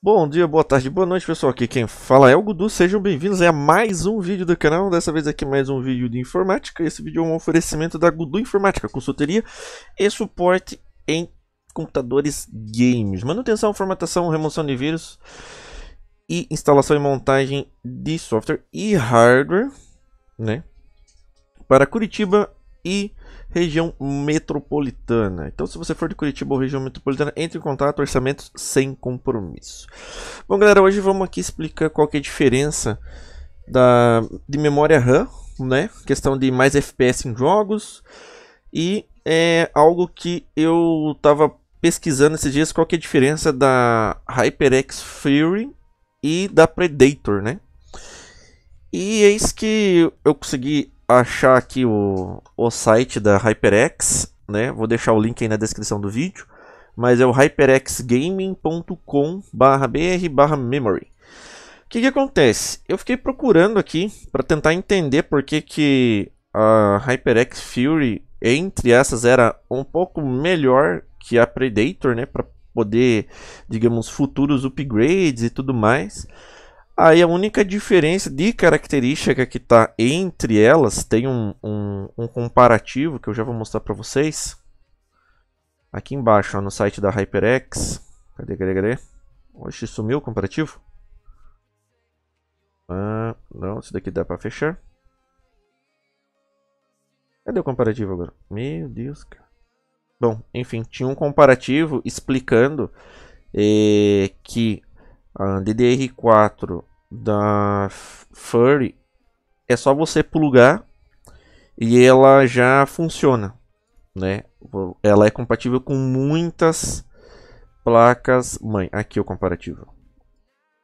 Bom dia, boa tarde, boa noite pessoal, aqui quem fala é o Gudu, sejam bem-vindos a mais um vídeo do canal, dessa vez aqui mais um vídeo de informática, esse vídeo é um oferecimento da Gudu Informática, consultoria e suporte em computadores games, manutenção, formatação, remoção de vírus e instalação e montagem de software e hardware, né, para Curitiba, e região metropolitana. Então, se você for de Curitiba ou região metropolitana, entre em contato, orçamentos sem compromisso. Bom, galera, hoje vamos aqui explicar qual que é a diferença da, de memória RAM, né? Questão de mais FPS em jogos e é algo que eu estava pesquisando esses dias qual que é a diferença da HyperX Fury e da Predator, né? E eis que eu consegui achar aqui o, o site da HyperX, né? Vou deixar o link aí na descrição do vídeo, mas é o hyperxgaming.com/br/memory. O que, que acontece? Eu fiquei procurando aqui para tentar entender por que, que a HyperX Fury entre essas era um pouco melhor que a Predator, né, para poder, digamos, futuros upgrades e tudo mais. Aí a única diferença de característica que está entre elas tem um, um, um, comparativo que eu já vou mostrar para vocês. Aqui embaixo, ó, no site da HyperX. Cadê, cadê, cadê? Oxe, sumiu o comparativo? Ah, não, isso daqui dá para fechar. Cadê o comparativo agora? Meu Deus, cara. Bom, enfim, tinha um comparativo explicando eh, que a DDR4 da Furry, é só você plugar e ela já funciona, né? Ela é compatível com muitas placas mãe. Aqui é o comparativo.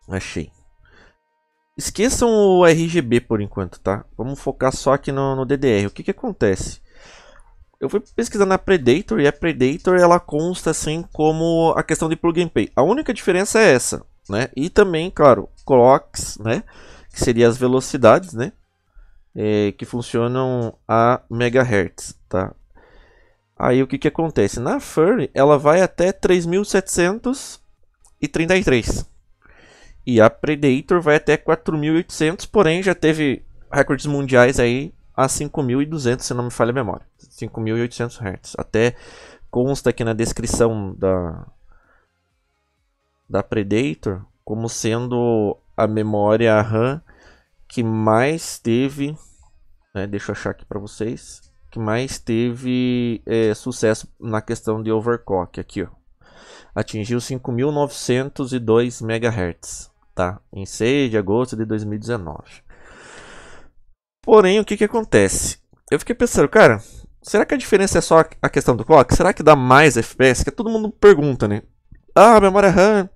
Achei. Esqueçam o RGB por enquanto, tá? Vamos focar só aqui no, no DDR. O que que acontece? Eu fui pesquisar na Predator e a Predator ela consta assim como a questão de plug and play. A única diferença é essa né? E também, claro, clocks, né? Que seria as velocidades, né? É, que funcionam a megahertz, tá? Aí o que que acontece? Na Furry, ela vai até 3733. E a Predator vai até 4800, porém já teve recordes mundiais aí a 5200, se não me falha a memória. 5800 Hz. Até consta aqui na descrição da da Predator como sendo a memória RAM que mais teve, né, deixa eu achar aqui para vocês, que mais teve é, sucesso na questão de overclock aqui, ó. Atingiu 5.902 MHz, tá? Em 6 de agosto de 2019. Porém, o que que acontece? Eu fiquei pensando, cara, será que a diferença é só a questão do clock? Será que dá mais FPS? Que todo mundo pergunta, né? Ah, memória RAM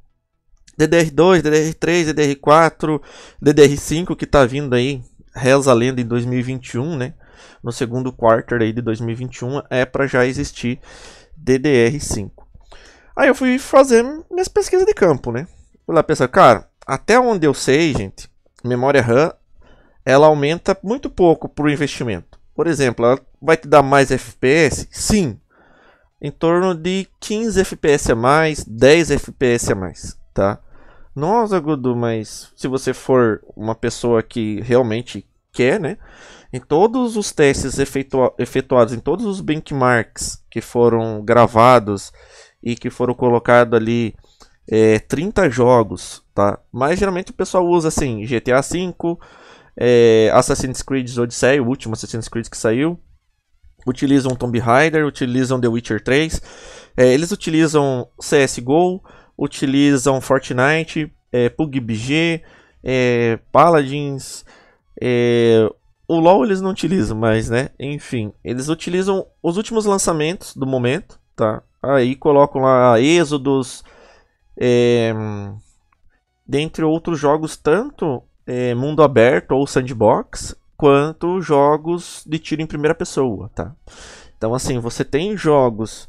DDR2, DDR3, DDR4, DDR5 que tá vindo aí, reza a lenda em 2021, né? No segundo quarter aí de 2021 é para já existir DDR5. Aí eu fui fazer minhas pesquisas de campo, né? Fui lá pensar, cara, até onde eu sei, gente, memória RAM ela aumenta muito pouco para o investimento. Por exemplo, ela vai te dar mais FPS? Sim, em torno de 15 FPS a mais, 10 FPS a mais, tá? Nossa, Gudu, mas se você for uma pessoa que realmente quer, né? Em todos os testes efetua efetuados, em todos os benchmarks que foram gravados e que foram colocados ali é, 30 jogos, tá? Mas geralmente o pessoal usa assim GTA V, é, Assassin's Creed Odyssey, o último Assassin's Creed que saiu, utilizam Tomb Raider, utilizam The Witcher 3, é, eles utilizam CSGO, utilizam Fortnite, é, PUBG, é, Paladins, é, o LoL eles não utilizam mais, né? Enfim, eles utilizam os últimos lançamentos do momento, tá? Aí colocam lá Exodus, é, dentre outros jogos, tanto é, mundo aberto ou sandbox, quanto jogos de tiro em primeira pessoa, tá? Então, assim, você tem jogos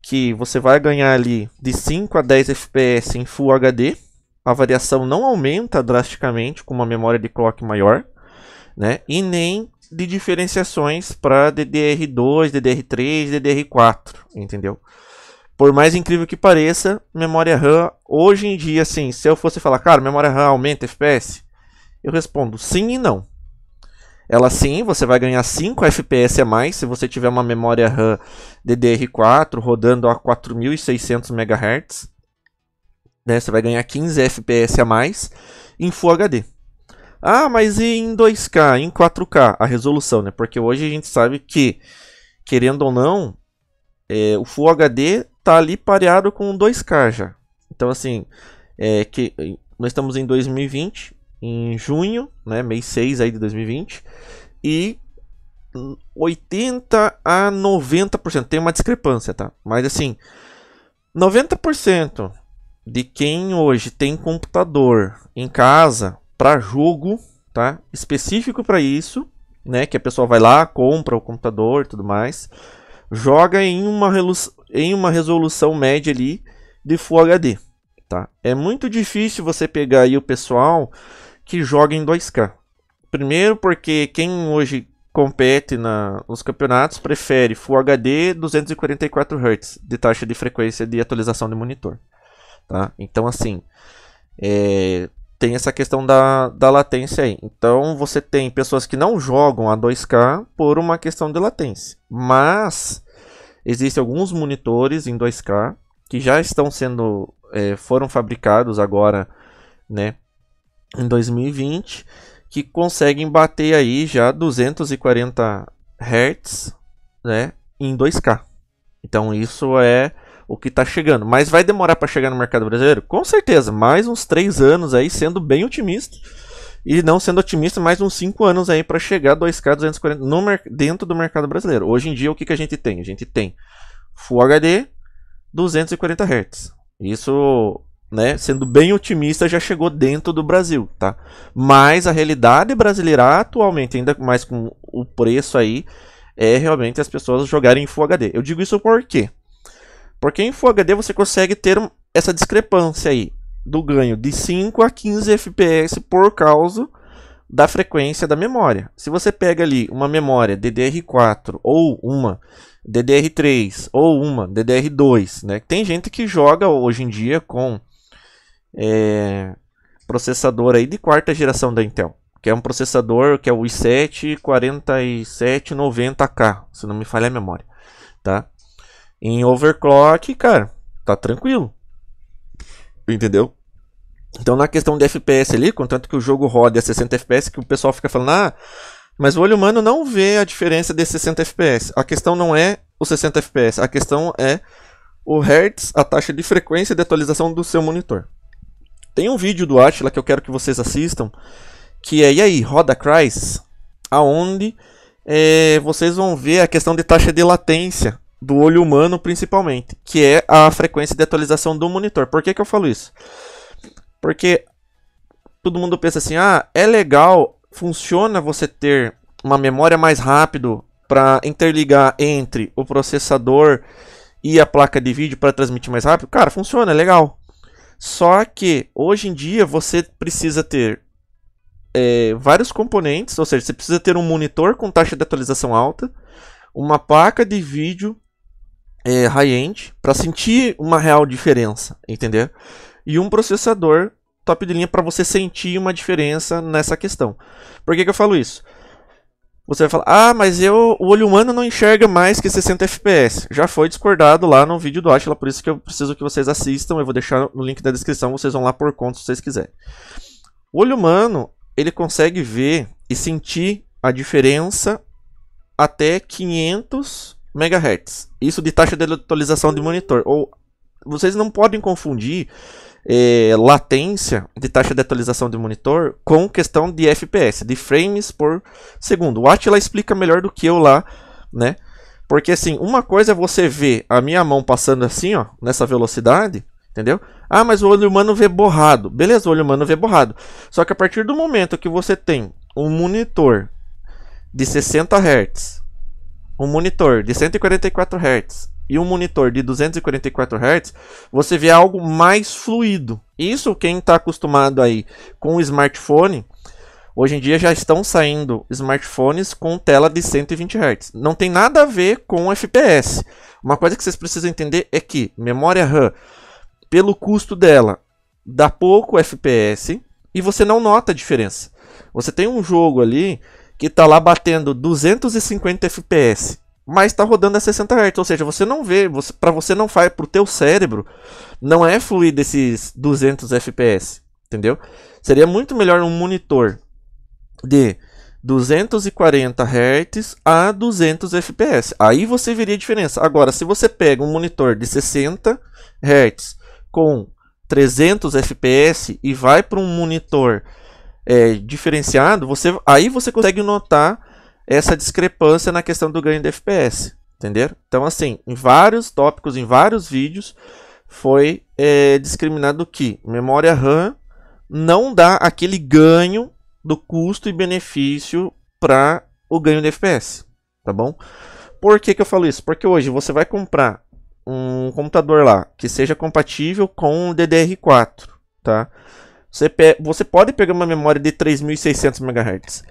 que você vai ganhar ali de 5 a 10 FPS em Full HD. A variação não aumenta drasticamente com uma memória de clock maior, né? E nem de diferenciações para DDR2, DDR3, DDR4, entendeu? Por mais incrível que pareça, memória RAM, hoje em dia, assim, se eu fosse falar, cara, memória RAM aumenta FPS, eu respondo sim e não. Ela sim, você vai ganhar 5 FPS a mais se você tiver uma memória RAM DDR4 rodando a 4600 MHz. Né? Você vai ganhar 15 FPS a mais em Full HD. Ah, mas e em 2K, em 4K, a resolução, né? Porque hoje a gente sabe que, querendo ou não, é, o Full HD tá ali pareado com 2K já. Então, assim, é, que nós estamos em 2020, em junho, né, mês 6 aí de 2020, e 80 a 90%, tem uma discrepância, tá? Mas assim, 90% de quem hoje tem computador em casa para jogo, tá? Específico para isso, né, que a pessoa vai lá, compra o computador, tudo mais, joga em uma em uma resolução média ali de Full HD, tá? É muito difícil você pegar aí o pessoal que joga em 2K. Primeiro, porque quem hoje compete na, nos campeonatos prefere Full HD 244 Hz de taxa de frequência de atualização de monitor. Tá? Então, assim, é, tem essa questão da, da latência aí. Então, você tem pessoas que não jogam a 2K por uma questão de latência. Mas, existem alguns monitores em 2K que já estão sendo, é, foram fabricados agora, né? em 2020 que conseguem bater aí já 240 Hz, né, em 2K. Então isso é o que está chegando. Mas vai demorar para chegar no mercado brasileiro? Com certeza, mais uns 3 anos aí, sendo bem otimista. E não sendo otimista, mais uns 5 anos aí para chegar 2K 240 no dentro do mercado brasileiro. Hoje em dia, o que, que a gente tem? A gente tem Full HD 240 Hz. Isso né? Sendo bem otimista, já chegou dentro do Brasil, tá? Mas a realidade brasileira atualmente, ainda mais com o preço aí, é realmente as pessoas jogarem em Full HD. Eu digo isso por quê? Porque em Full HD você consegue ter essa discrepância aí do ganho de 5 a 15 FPS por causa da frequência da memória. Se você pega ali uma memória DDR4 ou uma DDR3 ou uma DDR2, né? Tem gente que joga hoje em dia com é, processador aí de quarta geração da Intel. Que é um processador que é o i7-4790K, se não me falha a memória, tá? Em overclock, cara, tá tranquilo. Entendeu? Então na questão de FPS ali, contanto que o jogo roda a 60 FPS, que o pessoal fica falando, ah, mas o olho humano não vê a diferença de 60 FPS. A questão não é o 60 FPS, a questão é o hertz, a taxa de frequência de atualização do seu monitor. Tem um vídeo do Atila que eu quero que vocês assistam, que é, e aí, roda Cries? Aonde é, vocês vão ver a questão de taxa de latência do olho humano principalmente, que é a frequência de atualização do monitor. Por que, que eu falo isso? Porque todo mundo pensa assim, ah, é legal, funciona você ter uma memória mais rápido para interligar entre o processador e a placa de vídeo para transmitir mais rápido. Cara, funciona, é legal. Só que hoje em dia você precisa ter é, vários componentes, ou seja, você precisa ter um monitor com taxa de atualização alta, uma placa de vídeo é, high-end para sentir uma real diferença, entendeu? E um processador top de linha para você sentir uma diferença nessa questão. Por que, que eu falo isso? Você vai falar, ah, mas eu, o olho humano não enxerga mais que 60 FPS. Já foi discordado lá no vídeo do Atila, por isso que eu preciso que vocês assistam. Eu vou deixar no link da descrição, vocês vão lá por conta se vocês quiserem. O olho humano, ele consegue ver e sentir a diferença até 500 MHz. Isso de taxa de atualização de monitor. Ou vocês não podem confundir eh, latência de taxa de atualização de monitor com questão de FPS, de frames por segundo. O Atila explica melhor do que eu lá, né? Porque assim, uma coisa é você ver a minha mão passando assim, ó, nessa velocidade, entendeu? Ah, mas o olho humano vê borrado. Beleza, o olho humano vê borrado. Só que a partir do momento que você tem um monitor de 60 Hz, um monitor de 144 Hz, e um monitor de 244 Hz, você vê algo mais fluido. Isso quem está acostumado aí com o smartphone, hoje em dia já estão saindo smartphones com tela de 120 Hz. Não tem nada a ver com FPS. Uma coisa que vocês precisam entender é que memória RAM, pelo custo dela, dá pouco FPS e você não nota a diferença. Você tem um jogo ali que está lá batendo 250 FPS mas está rodando a 60 Hz, ou seja, você não vê, você, para você não faz, para o teu cérebro não é fluido esses 200 FPS, entendeu? Seria muito melhor um monitor de 240 Hz a 200 FPS. Aí você veria a diferença. Agora, se você pega um monitor de 60 Hz com 300 FPS e vai para um monitor é, diferenciado, você, aí você consegue notar essa discrepância na questão do ganho de FPS, entender? Então, assim, em vários tópicos, em vários vídeos, foi é, discriminado que memória RAM não dá aquele ganho do custo e benefício para o ganho de FPS, tá bom? Por que, que eu falo isso? Porque hoje você vai comprar um computador lá que seja compatível com DDR4, tá? Você, você pode pegar uma memória de 3600 MHz,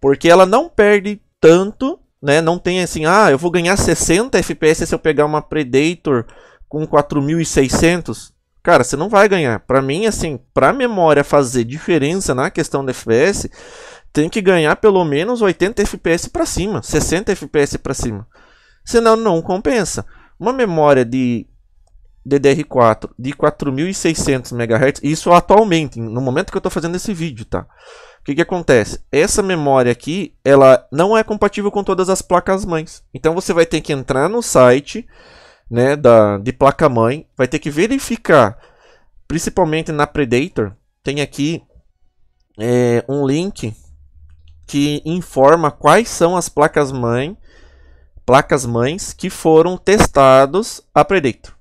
porque ela não perde tanto, né? Não tem assim, ah, eu vou ganhar 60 FPS se eu pegar uma Predator com 4600. Cara, você não vai ganhar. Para mim, assim, para memória fazer diferença na questão do FPS, tem que ganhar pelo menos 80 FPS para cima, 60 FPS para cima. Senão não compensa. Uma memória de DDR4 de 4600 MHz, isso atualmente, no momento que eu estou fazendo esse vídeo, tá? O que, que acontece? Essa memória aqui, ela não é compatível com todas as placas mães. Então você vai ter que entrar no site né, da, de placa mãe, vai ter que verificar, principalmente na Predator, tem aqui é, um link que informa quais são as placas mãe, placas mães que foram testados a Predator.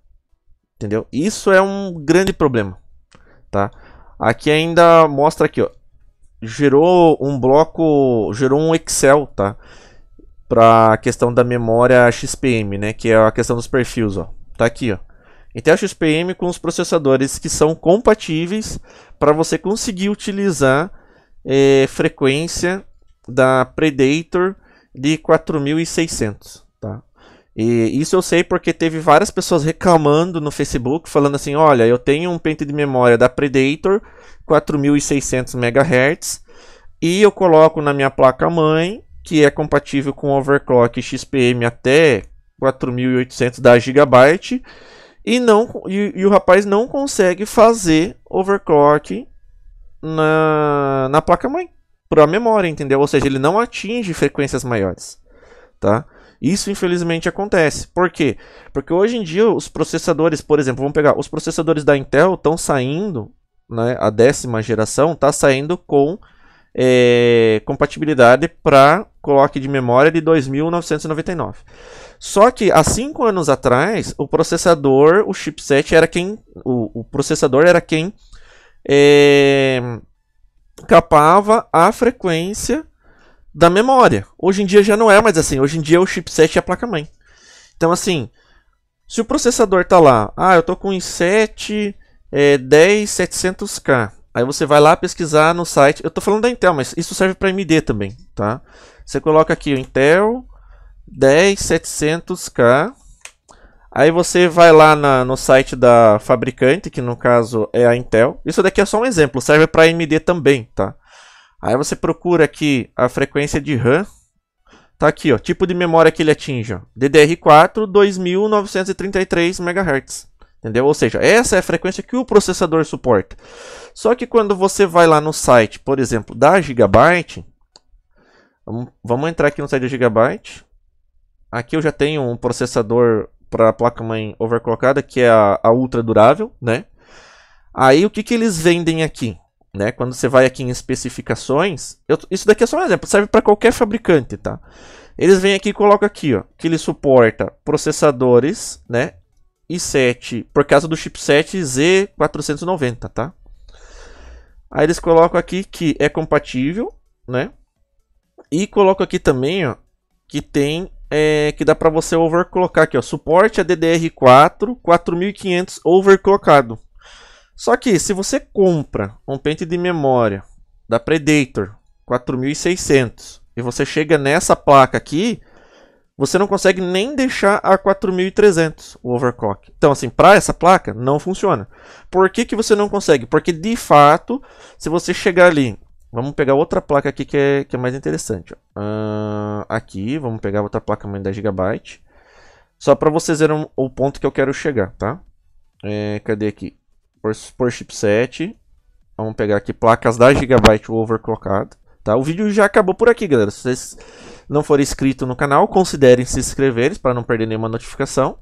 Entendeu? Isso é um grande problema, tá? Aqui ainda mostra aqui, ó, gerou um bloco, gerou um Excel, tá? Para a questão da memória XPM, né? Que é a questão dos perfis, ó. Tá aqui, ó. Intel XPM com os processadores que são compatíveis para você conseguir utilizar é, frequência da Predator de 4600, tá? E isso eu sei porque teve várias pessoas reclamando no Facebook, falando assim: olha, eu tenho um pente de memória da Predator 4600 MHz e eu coloco na minha placa mãe, que é compatível com overclock XPM até 4800 da GB e não e, e, o rapaz não consegue fazer overclock na, na placa mãe para a memória, entendeu? Ou seja, ele não atinge frequências maiores, tá? Isso infelizmente acontece. Por quê? Porque hoje em dia os processadores, por exemplo, vamos pegar, os processadores da Intel estão saindo né, a décima geração, está saindo com é, compatibilidade para coloque de memória de 2.999. Só que há cinco anos atrás, o processador, o chipset era quem, o, o processador era quem é, capava a frequência da memória. Hoje em dia já não é mais assim. Hoje em dia o chipset é a placa-mãe. Então assim, se o processador tá lá, ah, eu tô com i7 é, 10700K. Aí você vai lá pesquisar no site. Eu estou falando da Intel, mas isso serve para AMD também, tá? Você coloca aqui o Intel 10700K. Aí você vai lá na, no site da fabricante, que no caso é a Intel. Isso daqui é só um exemplo, serve para AMD também, tá? Aí você procura aqui a frequência de RAM. Tá aqui, ó, tipo de memória que ele atinge, ó. DDR4 2933 MHz. Entendeu? Ou seja, essa é a frequência que o processador suporta. Só que quando você vai lá no site, por exemplo, da Gigabyte, vamos entrar aqui no site da Gigabyte. Aqui eu já tenho um processador para a placa-mãe overclockada, que é a, a, ultra durável, né? Aí o que, que eles vendem aqui? Né? Quando você vai aqui em especificações, eu, isso daqui é só um exemplo, serve para qualquer fabricante, tá? Eles vêm aqui e colocam aqui, ó, que ele suporta processadores, né, e 7 por causa do chipset Z490, tá? Aí eles colocam aqui que é compatível, né? E colocam aqui também, ó, que tem é, que dá para você overclockar aqui, ó, suporte a DDR4 4500 overclockado. Só que se você compra um pente de memória da Predator 4600 e você chega nessa placa aqui, você não consegue nem deixar a 4300 o overclock. Então, assim, para essa placa, não funciona. Por que, que você não consegue? Porque, de fato, se você chegar ali... Vamos pegar outra placa aqui que é, que é mais interessante. Uh, aqui, vamos pegar outra placa mais 10 GB. Só para vocês verem o ponto que eu quero chegar, tá? É, cadê aqui? Por, por chipset. Vamos pegar aqui placas da Gigabyte overclockado. Tá? O vídeo já acabou por aqui, galera. Se vocês não forem inscritos no canal, considerem se inscreverem para não perder nenhuma notificação.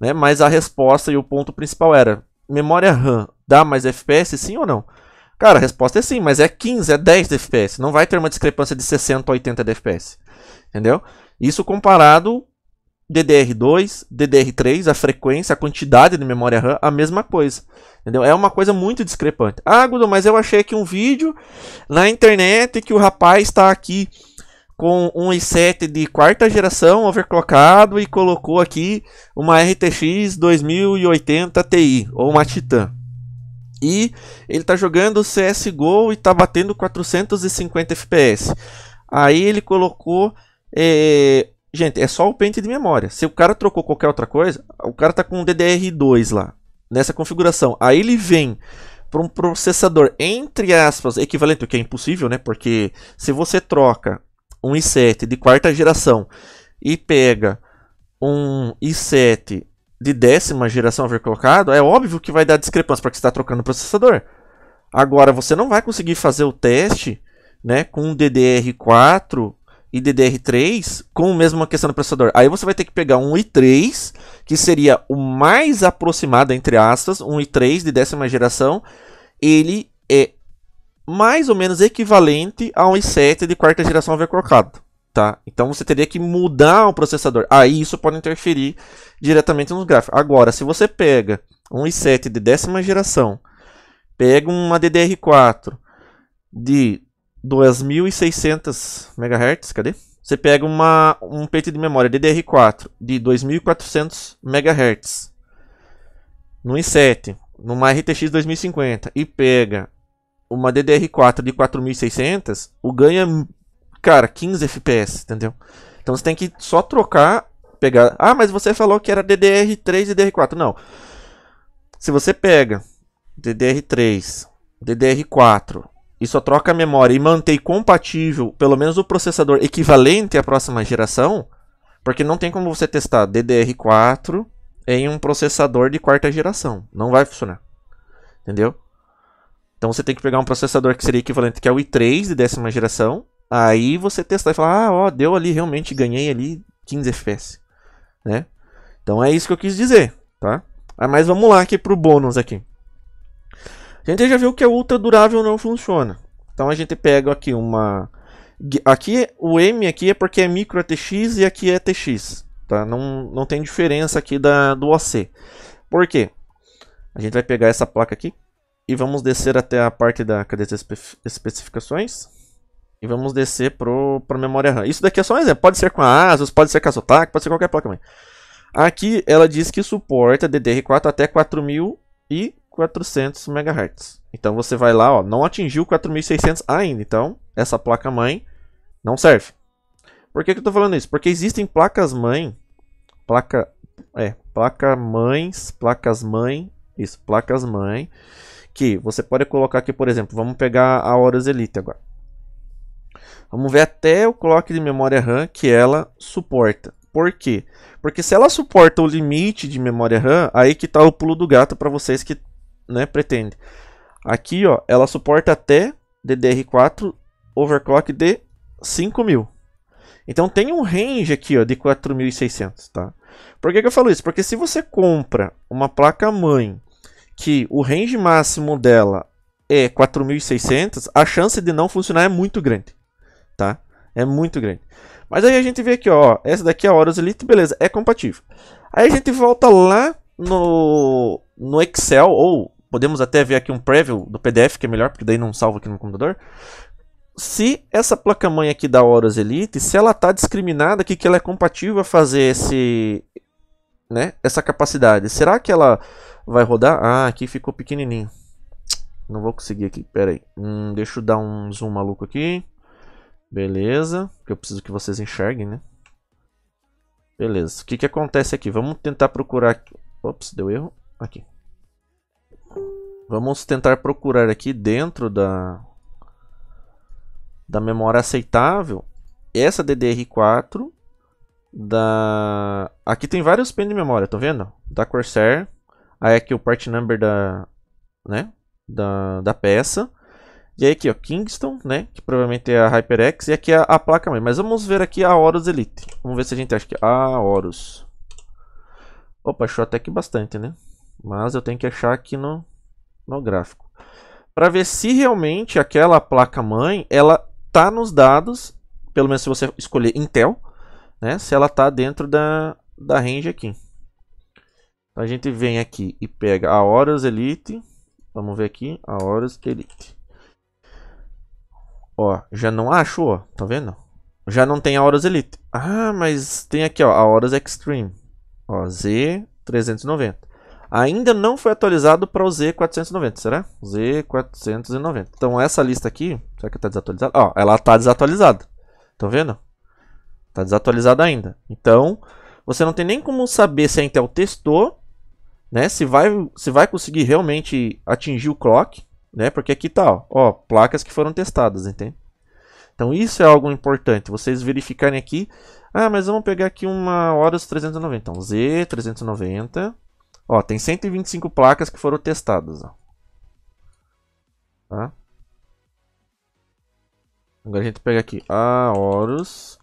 Né? Mas a resposta e o ponto principal era: memória RAM dá mais FPS, sim ou não? Cara, a resposta é sim, mas é 15, é 10 de FPS. Não vai ter uma discrepância de 60 80 de FPS. Entendeu? Isso comparado DDR2, DDR3, a frequência, a quantidade de memória RAM, a mesma coisa. Entendeu? É uma coisa muito discrepante. Ah, Gudu, mas eu achei aqui um vídeo na internet que o rapaz está aqui com um i7 de quarta geração overclockado e colocou aqui uma RTX 2080 Ti ou uma Titan. E ele está jogando CS:GO e está batendo 450 FPS. Aí ele colocou é, Gente, é só o pente de memória. Se o cara trocou qualquer outra coisa, o cara tá com um DDR2 lá, nessa configuração. Aí ele vem para um processador, entre aspas, equivalente, o que é impossível, né? Porque se você troca um i7 de quarta geração e pega um i7 de décima geração overclockado, é óbvio que vai dar discrepância, porque você está trocando o processador. Agora, você não vai conseguir fazer o teste né, com um DDR4 e DDR3 com a mesma questão do processador. Aí você vai ter que pegar um i3, que seria o mais aproximado, entre aspas, um i3 de décima geração. Ele é mais ou menos equivalente a um i7 de quarta geração overclockado. Tá? Então você teria que mudar o processador. Aí isso pode interferir diretamente nos gráficos. Agora, se você pega um i7 de décima geração, pega uma DDR4 de 2600 MHz, cadê? Você pega uma, um peito de memória DDR4 de 2400 MHz no i7, numa RTX 2050 e pega uma DDR4 de 4600, o ganho é, cara, 15 FPS, entendeu? Então você tem que só trocar, pegar, ah, mas você falou que era DDR3 e DDR4. Não. Se você pega DDR3, DDR4 e só troca a memória e mantém compatível, pelo menos o processador equivalente à próxima geração, porque não tem como você testar DDR4 em um processador de quarta geração. Não vai funcionar. Entendeu? Então você tem que pegar um processador que seria equivalente que é o i3 de décima geração. Aí você testar e falar, ah, ó, deu ali, realmente ganhei ali 15 FPS. Né? Então é isso que eu quis dizer, tá? Ah, mas vamos lá aqui pro bônus aqui. A gente já viu que a é ultra durável não funciona. Então a gente pega aqui uma... Aqui, o M aqui é porque é micro ATX é e aqui é ATX, Tá? Não, não tem diferença aqui da, do OC. Por quê? A gente vai pegar essa placa aqui e vamos descer até a parte da cadeia de especificações e vamos descer pro a memória RAM. Isso daqui é só um exemplo, pode ser com a ASUS, pode ser com a SOTAC, pode ser qualquer placa mãe. Aqui ela diz que suporta DDR4 até 4000 e 400 MHz. Então você vai lá, ó, não atingiu 4600 ainda, então essa placa mãe não serve. Por que, que eu estou falando isso? Porque existem placas mãe, placa é, placa mães, placas mãe, isso, placas mãe, que você pode colocar aqui, por exemplo, vamos pegar a Horus Elite agora. Vamos ver até o clock de memória RAM que ela suporta. Por quê? Porque se ela suporta o limite de memória RAM, aí que está o pulo do gato para vocês que né, pretende. Aqui, ó, ela suporta até DDR4 overclock de 5000. Então tem um range aqui, ó, de 4600, tá? Por que, que eu falo isso? Porque se você compra uma placa mãe que o range máximo dela é 4600, a chance de não funcionar é muito grande, tá? É muito grande. Mas aí a gente vê aqui, ó, essa daqui é a Horus Elite, beleza, é compatível. Aí a gente volta lá no, no Excel ou podemos até ver aqui um preview do PDF, que é melhor, porque daí não salva aqui no computador. Se essa placa-mãe aqui da Horus Elite, se ela está discriminada aqui, que ela é compatível a fazer esse, né, essa capacidade. Será que ela vai rodar? Ah, aqui ficou pequenininho. Não vou conseguir aqui, pera aí. Hum, deixa eu dar um zoom maluco aqui. Beleza, que eu preciso que vocês enxerguem, né? Beleza, o que que acontece aqui? Vamos tentar procurar... Ops, deu erro. Aqui. Vamos tentar procurar aqui dentro da, da memória aceitável essa DDR4 da... Aqui tem vários pins de memória, tá vendo? Da Corsair. Aí aqui o part number da, né? da, da peça. E aí aqui, ó, Kingston, né? Que provavelmente é a HyperX. E aqui é a, a placa-mãe. Mas vamos ver aqui a Horus Elite. Vamos ver se a gente acha que... É a Horus. Opa, achou até que bastante, né? Mas eu tenho que achar aqui no, no gráfico. Para ver se realmente aquela placa-mãe, ela tá nos dados, pelo menos se você escolher Intel, né? Se ela tá dentro da, da range aqui. Então a gente vem aqui e pega a horas Elite. Vamos ver aqui, a horas Elite. Ó, já não acho, ó, tá vendo? Já não tem a horas Elite. Ah, mas tem aqui, ó, a horas Extreme. Ó, Z390 ainda não foi atualizado para o Z490, será? Z490. Então essa lista aqui, será que está desatualizada? Ó, ela está desatualizada. Estão vendo? Está desatualizada ainda. Então, você não tem nem como saber se a Intel testou, né? Se vai, se vai conseguir realmente atingir o clock, né? Porque aqui está, ó, ó placas que foram testadas, entende? Então isso é algo importante, vocês verificarem aqui. Ah, mas vamos pegar aqui uma Horus 390. Então, Z390 Ó, tem 125 placas que foram testadas. Ó. Tá? Agora a gente pega aqui a Horus.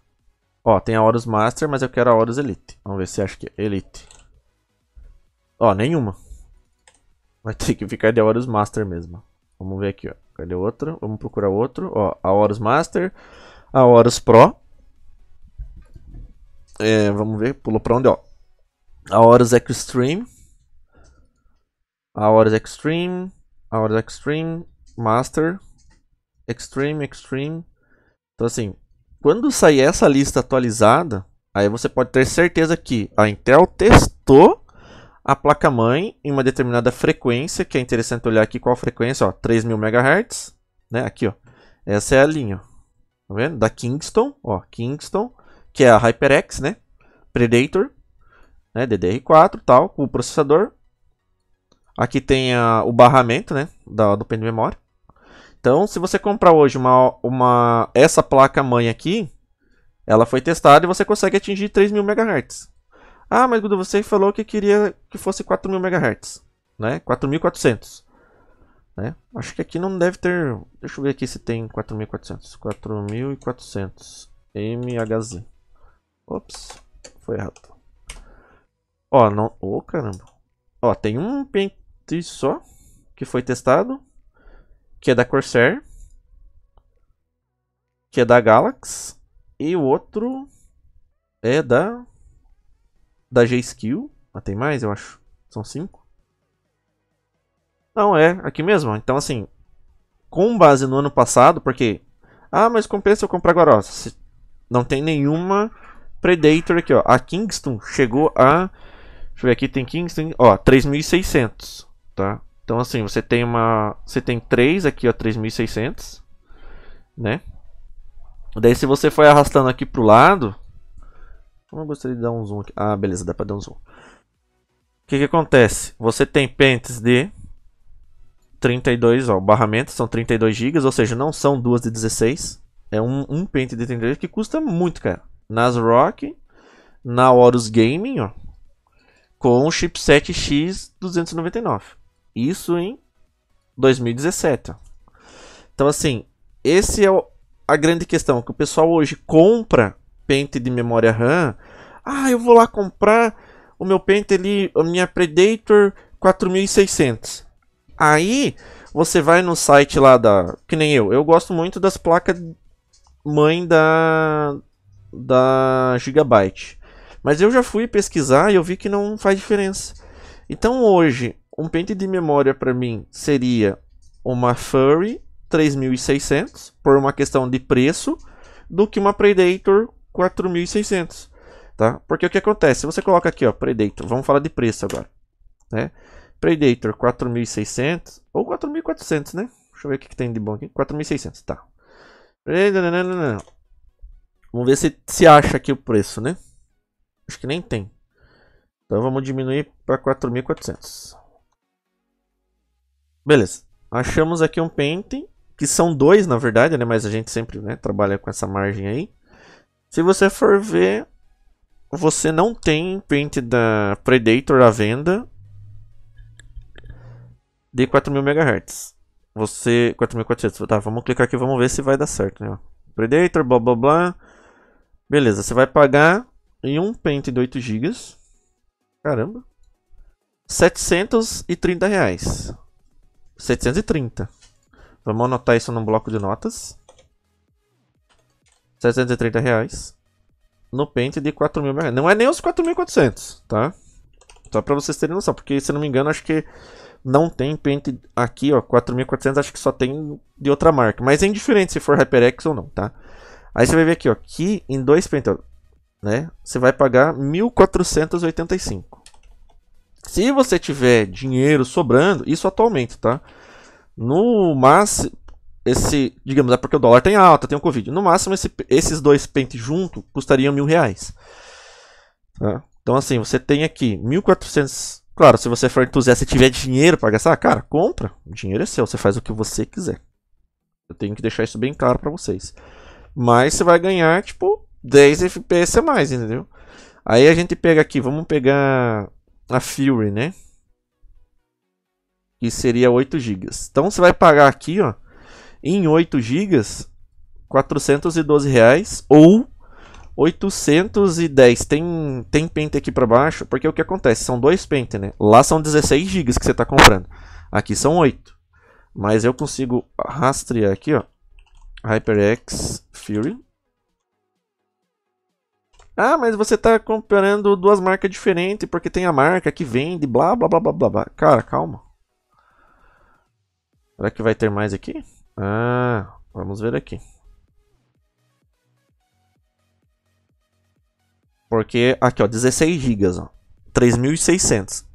Ó, tem a Horus Master, mas eu quero a Horus Elite. Vamos ver se acha que é Elite. Ó, nenhuma. Vai ter que ficar de Horus Master mesmo. Vamos ver aqui, ó. Cadê outro? Vamos procurar outro. Ó, a Horus Master, a Horus Pro. É, vamos ver, pulou pra onde, ó. A Horus Extreme. Hours Extreme, Hours Extreme, Master, Extreme, Extreme. Então assim, quando sair essa lista atualizada, aí você pode ter certeza que a Intel testou a placa-mãe em uma determinada frequência, que é interessante olhar aqui qual frequência, ó, 3000 MHz, né? Aqui, ó. Essa é a linha, tá vendo? Da Kingston, ó, Kingston, que é a HyperX, né? Predator, né, DDR4 tal, com o processador Aqui tem a, o barramento, né? Da, do pen de memória. Então, se você comprar hoje uma, uma, essa placa-mãe aqui, ela foi testada e você consegue atingir 3.000 MHz. Ah, mas Gudu, você falou que queria que fosse 4.000 MHz, né? 4.400, né? Acho que aqui não deve ter... Deixa eu ver aqui se tem 4.400. 4.400 MHz. Ops, foi errado. Ó, não... Ô, oh, caramba. Ó, tem um, pen só que foi testado, que é da Corsair, que é da Galaxy, e o outro é da da G-Skill. Ah, tem mais, eu acho. São cinco. Não, é aqui mesmo. Então, assim, com base no ano passado, porque... Ah, mas compensa eu comprar agora, ó, Não tem nenhuma Predator aqui, ó. A Kingston chegou a... Deixa eu ver aqui, tem Kingston, ó, 3.600 tá? Então assim, você tem uma, você tem três aqui, ó, 3600, né? Daí se você for arrastando aqui pro lado, então, eu gostaria de dar um zoom aqui. Ah, beleza, dá para dar um zoom. O que que acontece? Você tem pentes de 32, ó, barramentos são 32 GB, ou seja, não são duas de 16. É um, um pente de 32 que custa muito, cara. Nas Rock, na Horus Gaming, ó, com chipset X299. Isso em 2017. Então, assim, esse é o, a grande questão. Que o pessoal hoje compra pente de memória RAM. Ah, eu vou lá comprar o meu pente ali, a minha Predator 4600. Aí você vai no site lá da. Que nem eu. Eu gosto muito das placas mãe da. Da Gigabyte. Mas eu já fui pesquisar e eu vi que não faz diferença. Então hoje, um pente de memória para mim seria uma Furry 3600 por uma questão de preço do que uma Predator 4600, tá? Porque o que acontece? Você coloca aqui, ó, Predator, vamos falar de preço agora, né? Predator 4600 ou 4400, né? Deixa eu ver o que, que tem de bom aqui. 4600, tá. Vamos ver se se acha aqui o preço, né? Acho que nem tem. Então vamos diminuir para 4400. Beleza. Achamos aqui um painting, que são dois na verdade, né? Mas a gente sempre né, trabalha com essa margem aí. Se você for ver, você não tem print da Predator à venda de 4000 MHz. Você... 4400, tá, vamos clicar aqui, vamos ver se vai dar certo, né? Predator, blá blá blá. Beleza, você vai pagar em um pente de 8 GB. Caramba. 730 reais. 730. Vamos anotar isso num bloco de notas. 730 reais. No pente de 4.000 mil reais. Não é nem os 4.400, tá? Só pra vocês terem noção. Porque, se não me engano, acho que não tem pente aqui, ó. 4.400 acho que só tem de outra marca. Mas é indiferente se for HyperX ou não, tá? Aí você vai ver aqui, ó. Que em dois pentes, né? Você vai pagar 1.485. Se você tiver dinheiro sobrando, isso atualmente, tá? No máximo, esse, digamos, é porque o dólar tem alta, tem o Covid. No máximo, esse, esses dois pentes junto custariam mil reais. Tá? Então, assim, você tem aqui 1.400. Claro, se você for entusiasta e tiver dinheiro para gastar, cara, compra. O dinheiro é seu, você faz o que você quiser. Eu tenho que deixar isso bem claro para vocês. Mas você vai ganhar, tipo, 10 FPS a mais, entendeu? Aí a gente pega aqui, vamos pegar a Fury, né? Que seria 8 GB. Então você vai pagar aqui, ó, em 8 GB, 412 reais ou 810. Tem tem pente aqui para baixo, porque o que acontece? São dois pente, né? Lá são 16 GB que você tá comprando. Aqui são 8. Mas eu consigo rastrear aqui, ó, HyperX Fury ah, mas você está comparando duas marcas diferentes porque tem a marca que vende, blá blá blá blá blá. blá. Cara, calma. Será que vai ter mais aqui? Ah, vamos ver aqui. Porque aqui, ó, 16 GB, ó. 3600,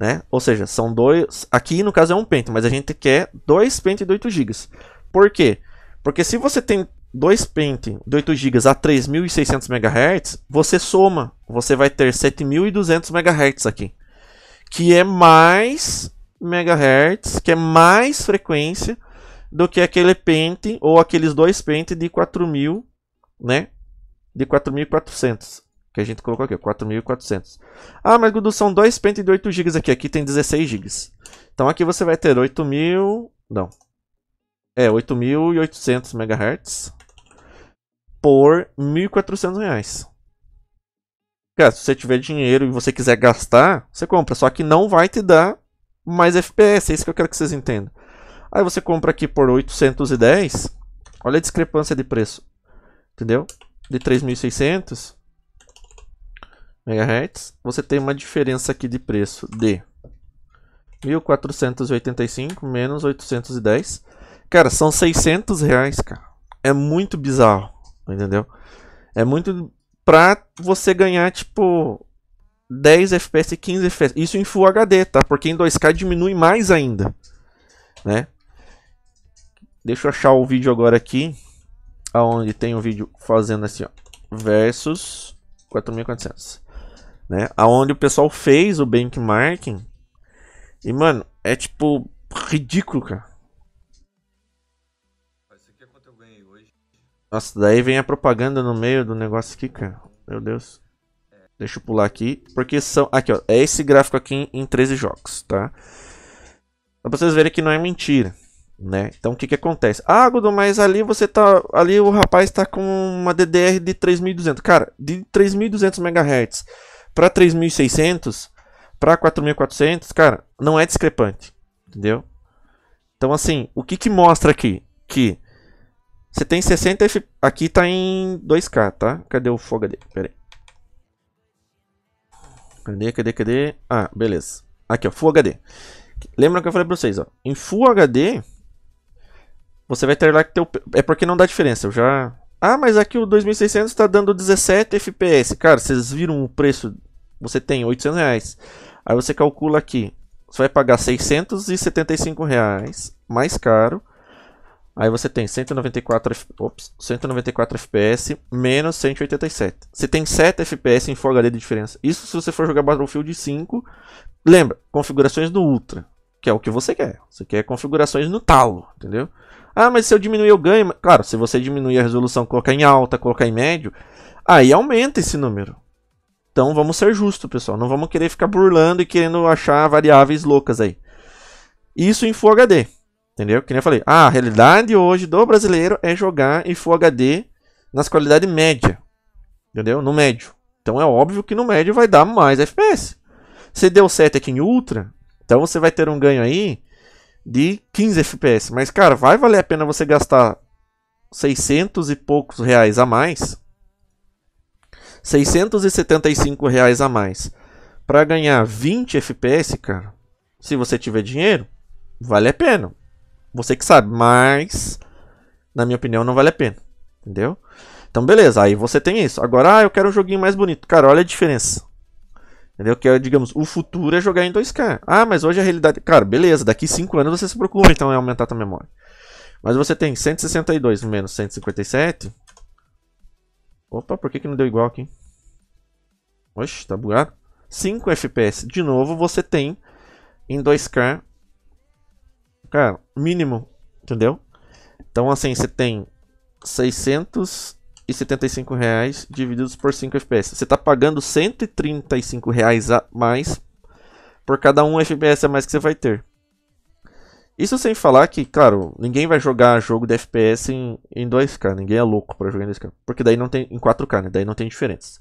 né? Ou seja, são dois, aqui no caso é um pente, mas a gente quer dois pentes de 8 GB. Por quê? Porque se você tem 2 Pentium de 8 GB a 3.600 MHz, você soma, você vai ter 7.200 MHz aqui, que é mais MHz, que é mais frequência do que aquele pente ou aqueles dois Pentium de 4.000, né? De 4.400, que a gente colocou aqui, 4.400. Ah, mas Gudu, são dois Pentium de 8 GB aqui, aqui tem 16 GB. Então aqui você vai ter 8.000, não, é 8.800 MHz por R$ 1.400. Cara, se você tiver dinheiro e você quiser gastar, você compra. Só que não vai te dar mais FPS. É isso que eu quero que vocês entendam. Aí você compra aqui por 810. Olha a discrepância de preço. Entendeu? De 3.600 MHz. Você tem uma diferença aqui de preço de 1.485 menos 810. Cara, são 600 reais, cara. É muito bizarro. Entendeu? É muito pra você ganhar, tipo, 10 FPS, 15 FPS. Isso em Full HD, tá? Porque em 2K diminui mais ainda, né? Deixa eu achar o vídeo agora aqui, aonde tem o um vídeo fazendo assim, ó, versus 4400, né? Aonde o pessoal fez o benchmarking. E mano, é tipo ridículo, cara. Nossa, daí vem a propaganda no meio do negócio aqui, cara. Meu Deus. Deixa eu pular aqui. Porque são. Aqui, ó. É esse gráfico aqui em 13 jogos, tá? Pra vocês verem que não é mentira. Né? Então o que que acontece? Ah, Gudu, mas ali você tá, ali o rapaz tá com uma DDR de 3200. Cara, de 3200 MHz para 3600, para 4400, cara, não é discrepante, entendeu? Então assim, o que que mostra aqui que você tem 60 fps. Aqui tá em 2K, tá? Cadê o Full HD? Pera aí. Cadê, cadê, cadê? Ah, beleza. Aqui, ó, Full HD. Lembra que eu falei pra vocês, ó. Em Full HD, você vai ter lá que teu... É porque não dá diferença, eu já... Ah, mas aqui o 2600 tá dando 17 FPS. Cara, vocês viram o preço? Você tem 800 reais. Aí você calcula aqui. Você vai pagar 675 reais, mais caro Aí você tem 194, ops, 194 FPS menos 187. Você tem 7 FPS em Full HD de diferença. Isso se você for jogar Battlefield 5. Lembra, configurações no Ultra, que é o que você quer. Você quer configurações no talo, entendeu? Ah, mas se eu diminuir eu ganho. Claro, se você diminuir a resolução, colocar em alta, colocar em médio, aí aumenta esse número. Então vamos ser justos, pessoal. Não vamos querer ficar burlando e querendo achar variáveis loucas aí. Isso em Full HD. Entendeu? Que nem eu falei. Ah, a realidade hoje do brasileiro é jogar em Full HD nas qualidades média. Entendeu? No médio. Então é óbvio que no médio vai dar mais FPS. Se deu 7 aqui em Ultra, então você vai ter um ganho aí de 15 FPS. Mas, cara, vai valer a pena você gastar 600 e poucos reais a mais. 675 reais a mais. Para ganhar 20 FPS, cara, se você tiver dinheiro, vale a pena. Você que sabe, mas na minha opinião não vale a pena, entendeu? Então beleza, aí você tem isso. Agora, ah, eu quero um joguinho mais bonito. Cara, olha a diferença. Entendeu? Que, é, digamos, o futuro é jogar em 2K. Ah, mas hoje a realidade... Cara, beleza, daqui 5 anos você se preocupa então é aumentar a tua memória. Mas você tem 162 menos 157. Opa, por que, que não deu igual aqui? Oxe, tá bugado. 5 FPS. De novo, você tem em 2K Cara, é, mínimo, entendeu? Então, assim, você tem 675 reais divididos por 5 FPS. Você está pagando 135 reais a mais por cada um FPS a mais que você vai ter. Isso sem falar que, claro, ninguém vai jogar jogo de FPS em, em 2K. Ninguém é louco para jogar em 2K. Porque daí não tem. Em 4K, né? Daí não tem diferença.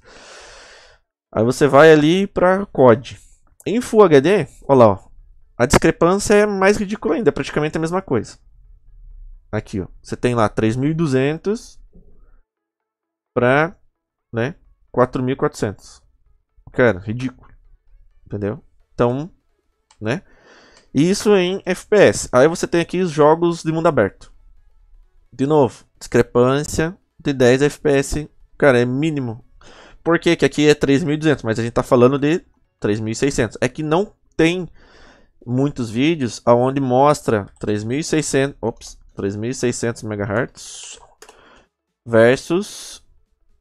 Aí você vai ali para COD. Em Full HD, olha lá, ó, a discrepância é mais ridícula ainda, é praticamente a mesma coisa. Aqui, ó. Você tem lá 3.200 para, né, 4.400. Cara, ridículo. Entendeu? Então, né? E isso em FPS. Aí você tem aqui os jogos de mundo aberto. De novo, discrepância de 10 FPS, cara, é mínimo. Por quê? que aqui é 3.200, mas a gente tá falando de 3.600. É que não tem muitos vídeos aonde mostra 3600, ops, 3600 megahertz versus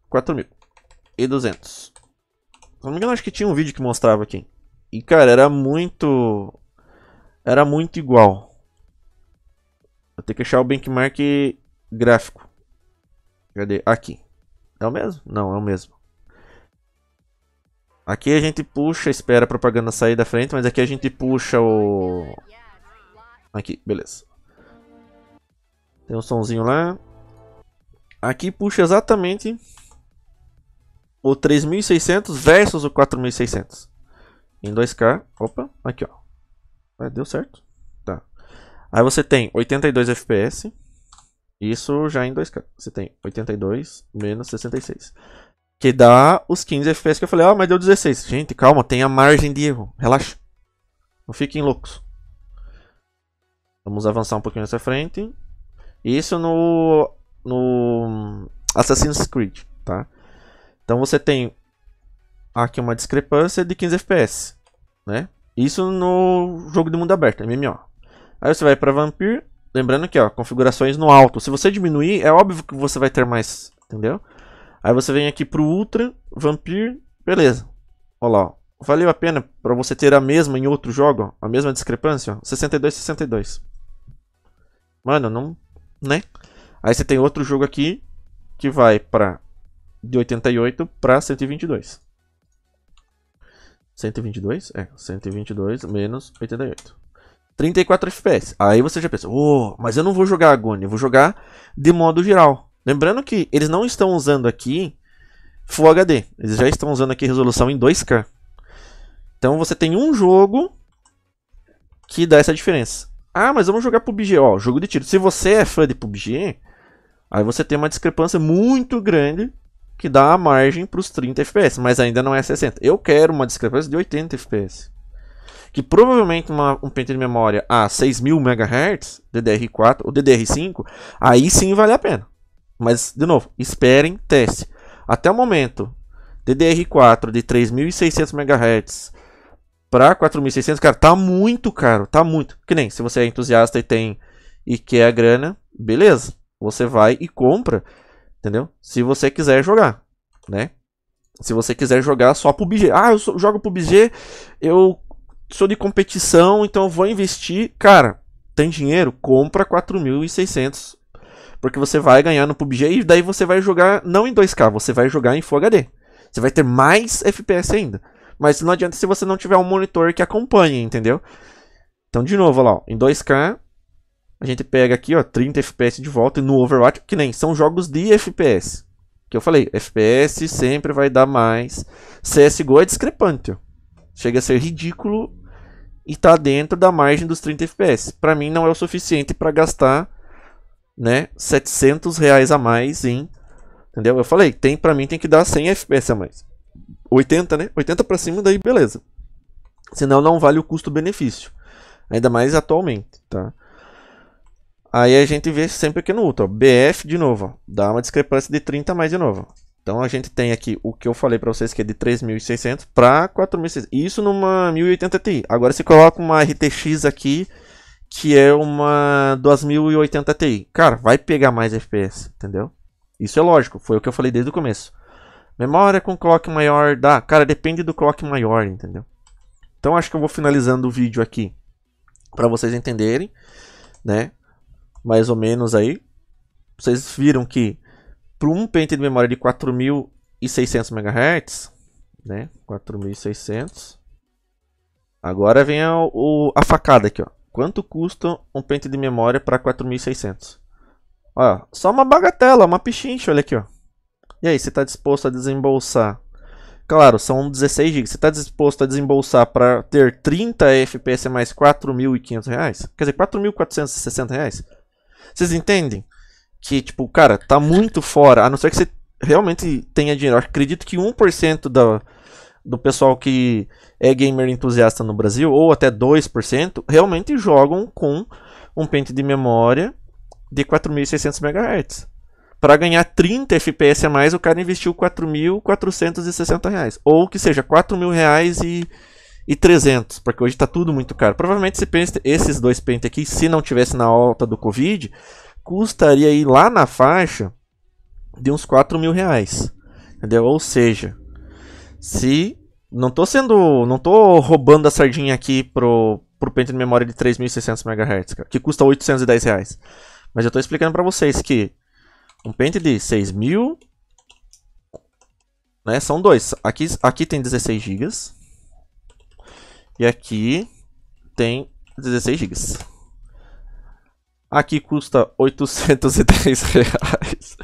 4200. Se não me engano, acho que tinha um vídeo que mostrava aqui. E cara, era muito era muito igual. vou ter que achar o benchmark gráfico. Cadê? Aqui. É o mesmo? Não, é o mesmo. Aqui a gente puxa, espera a propaganda sair da frente, mas aqui a gente puxa o... Aqui, beleza. Tem um somzinho lá. Aqui puxa exatamente o 3600 versus o 4600. Em 2K. Opa, aqui ó. Ah, deu certo. Tá. Aí você tem 82 FPS. Isso já em 2K. Você tem 82 menos 66 que dá os 15 FPS que eu falei, ó, oh, ah, mas deu 16. Gente, calma, tem a margem de erro, relaxa. Não fiquem loucos. Vamos avançar um pouquinho nessa frente. Isso no, no Assassin's Creed, tá? Então você tem aqui uma discrepância de 15 FPS, né? Isso no jogo de mundo aberto, MMO. Aí você vai para Vampir, lembrando que ó, configurações no alto. Se você diminuir, é óbvio que você vai ter mais, entendeu? Aí você vem aqui pro Ultra, Vampir, beleza. Olha lá, ó. Valeu a pena pra você ter a mesma em outro jogo, ó, a mesma discrepância, ó. 62, 62. Mano, não... né? Aí você tem outro jogo aqui, que vai pra... De 88 pra 122. 122? É, 122 menos 88. 34 FPS. Aí você já pensa, oh, mas eu não vou jogar Agony, eu vou jogar de modo geral. Lembrando que eles não estão usando aqui Full HD. Eles já estão usando aqui resolução em 2K. Então você tem um jogo que dá essa diferença. Ah, mas vamos jogar PUBG. Ó, jogo de tiro. Se você é fã de PUBG, aí você tem uma discrepância muito grande que dá a margem para os 30 FPS, mas ainda não é 60. Eu quero uma discrepância de 80 FPS. Que provavelmente uma, um pente de memória a 6000 MHz, DDR4 ou DDR5, aí sim vale a pena. Mas, de novo, esperem, teste. Até o momento, DDR4 de 3.600 MHz para 4.600, cara, tá muito caro, tá muito. Que nem se você é entusiasta e tem e quer a grana, beleza, você vai e compra, entendeu? Se você quiser jogar, né? Se você quiser jogar só PUBG, ah, eu sou, jogo PUBG, eu sou de competição, então eu vou investir, cara, tem dinheiro, compra 4.600 porque você vai ganhar no PUBG e daí você vai jogar não em 2K, você vai jogar em Full HD. Você vai ter mais FPS ainda. Mas não adianta se você não tiver um monitor que acompanhe, entendeu? Então, de novo, lá, ó, em 2K, a gente pega aqui, ó, 30 FPS de volta e no Overwatch, que nem são jogos de FPS. Que eu falei, FPS sempre vai dar mais. CSGO é discrepante, ó. Chega a ser ridículo e tá dentro da margem dos 30 FPS. Para mim não é o suficiente para gastar né, 700 reais a mais em, entendeu? Eu falei, tem para mim tem que dar 100 FPS a mais. 80, né? 80 para cima daí beleza. Senão não vale o custo-benefício. Ainda mais atualmente, tá? Aí a gente vê sempre aqui no outro, BF de novo, ó, dá uma discrepância de 30 a mais de novo. Então a gente tem aqui o que eu falei para vocês que é de 3600 para 4600. Isso numa 1080 Ti. Agora se coloca uma RTX aqui que é uma 2080 Ti. Cara, vai pegar mais FPS, entendeu? Isso é lógico, foi o que eu falei desde o começo. Memória com clock maior dá. Cara, depende do clock maior, entendeu? Então acho que eu vou finalizando o vídeo aqui para vocês entenderem, né? Mais ou menos aí. Vocês viram que para um pente de memória de 4600 MHz, né? 4600. Agora vem a, o, a facada aqui, ó. Quanto custa um pente de memória para 4600? Ó, só uma bagatela, uma pichincha, olha aqui, ó. E aí, você está disposto a desembolsar? Claro, são 16 GB. Você está disposto a desembolsar para ter 30 FPS mais 4.500 reais? Quer dizer, 4.460 reais? Vocês entendem? Que, tipo, cara, tá muito fora. A não ser que você realmente tenha dinheiro. Eu acredito que 1% da, do pessoal que é gamer entusiasta no Brasil, ou até 2%, realmente jogam com um pente de memória de 4600 MHz. Para ganhar 30 FPS a mais, o cara investiu 4.460 reais. Ou que seja, 4.000 reais e, e 300, porque hoje está tudo muito caro. Provavelmente se pente, esses dois pentes aqui, se não tivesse na alta do Covid, custaria aí lá na faixa de uns 4.000 reais. Entendeu? Ou seja, se. Não tô sendo. Não tô roubando a sardinha aqui pro, pro pente de memória de 3600 MHz, cara, que custa 810 reais. Mas eu tô explicando para vocês que um pente de 6000. Né, são dois. Aqui, aqui tem 16 GB. E aqui tem 16 GB. Aqui custa 810 reais.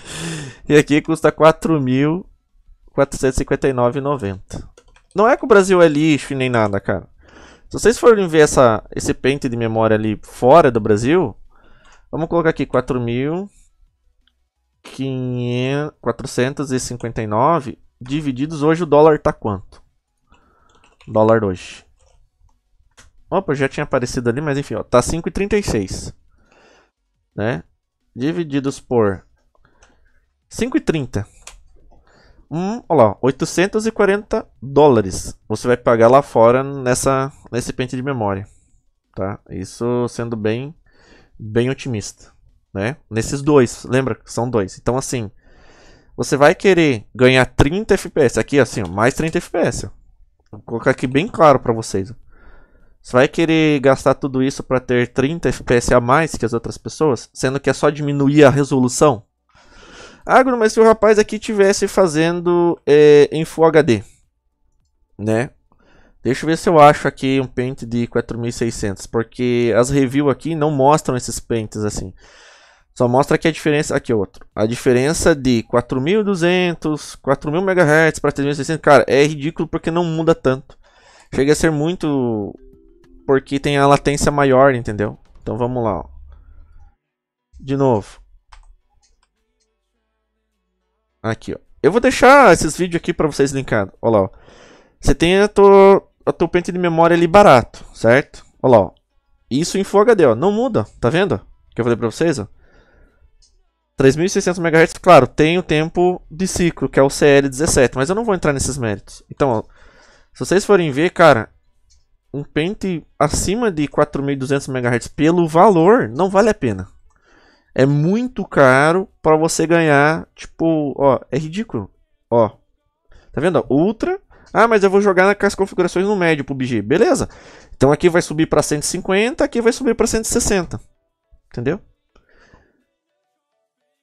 E aqui custa 4.000 459,90. Não é que o Brasil é lixo nem nada, cara. Se vocês forem ver essa, esse pente de memória ali fora do Brasil, vamos colocar aqui 4.459 divididos. Hoje o dólar tá quanto? Dólar hoje. Opa, já tinha aparecido ali, mas enfim, ó, tá 5,36. Né? Divididos por 5,30. Hum, olha lá, 840 dólares você vai pagar lá fora nessa, nesse pente de memória. Tá? Isso sendo bem, bem otimista. Né? Nesses dois, lembra que são dois. Então, assim, você vai querer ganhar 30 FPS. Aqui, assim, ó, mais 30 FPS. Vou colocar aqui bem claro para vocês. Você vai querer gastar tudo isso para ter 30 FPS a mais que as outras pessoas, sendo que é só diminuir a resolução? Ah, Bruno, mas se o rapaz aqui tivesse fazendo é, em Full HD, né? Deixa eu ver se eu acho aqui um pente de 4600, porque as reviews aqui não mostram esses pentes assim. Só mostra que a diferença aqui é outro. A diferença de 4200, 4000 MHz para 3600, cara, é ridículo porque não muda tanto. Chega a ser muito porque tem a latência maior, entendeu? Então vamos lá, ó. De novo. Aqui, ó. Eu vou deixar esses vídeos aqui para vocês linkados. Olha lá, ó. Você tem a tua, a tua pente de memória ali barato, certo? Olha lá, ó. Isso em Full HD, ó. Não muda, tá vendo? Que eu falei pra vocês, ó. 3600 MHz, claro, tem o tempo de ciclo, que é o CL17, mas eu não vou entrar nesses méritos. Então, ó, se vocês forem ver, cara, um pente acima de 4200 MHz pelo valor não vale a pena. É muito caro para você ganhar, tipo, ó, é ridículo. Ó. Tá vendo? Ultra. Ah, mas eu vou jogar com as configurações no médio pro BG. Beleza. Então aqui vai subir para 150, aqui vai subir para 160. Entendeu?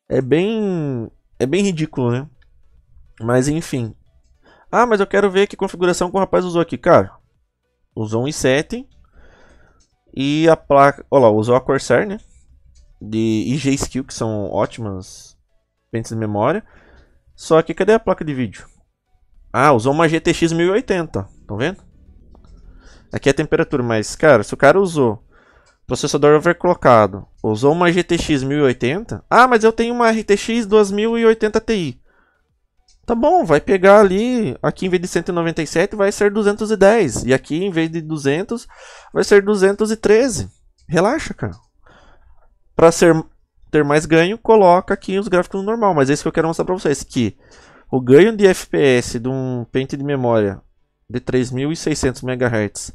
É bem é bem ridículo, né? Mas enfim. Ah, mas eu quero ver que configuração que o rapaz usou aqui, cara. Usou um i7 e a placa, olha lá, usou a Corsair, né? de IG Skill, que são ótimas pentes de memória. Só que cadê a placa de vídeo? Ah, usou uma GTX 1080, tá vendo? Aqui é a temperatura, mas cara, se o cara usou processador overclockado, usou uma GTX 1080, ah, mas eu tenho uma RTX 2080 Ti. Tá bom, vai pegar ali, aqui em vez de 197 vai ser 210, e aqui em vez de 200 vai ser 213. Relaxa, cara para ter mais ganho, coloca aqui os gráficos no normal. Mas é isso que eu quero mostrar para vocês, que o ganho de FPS de um pente de memória de 3.600 MHz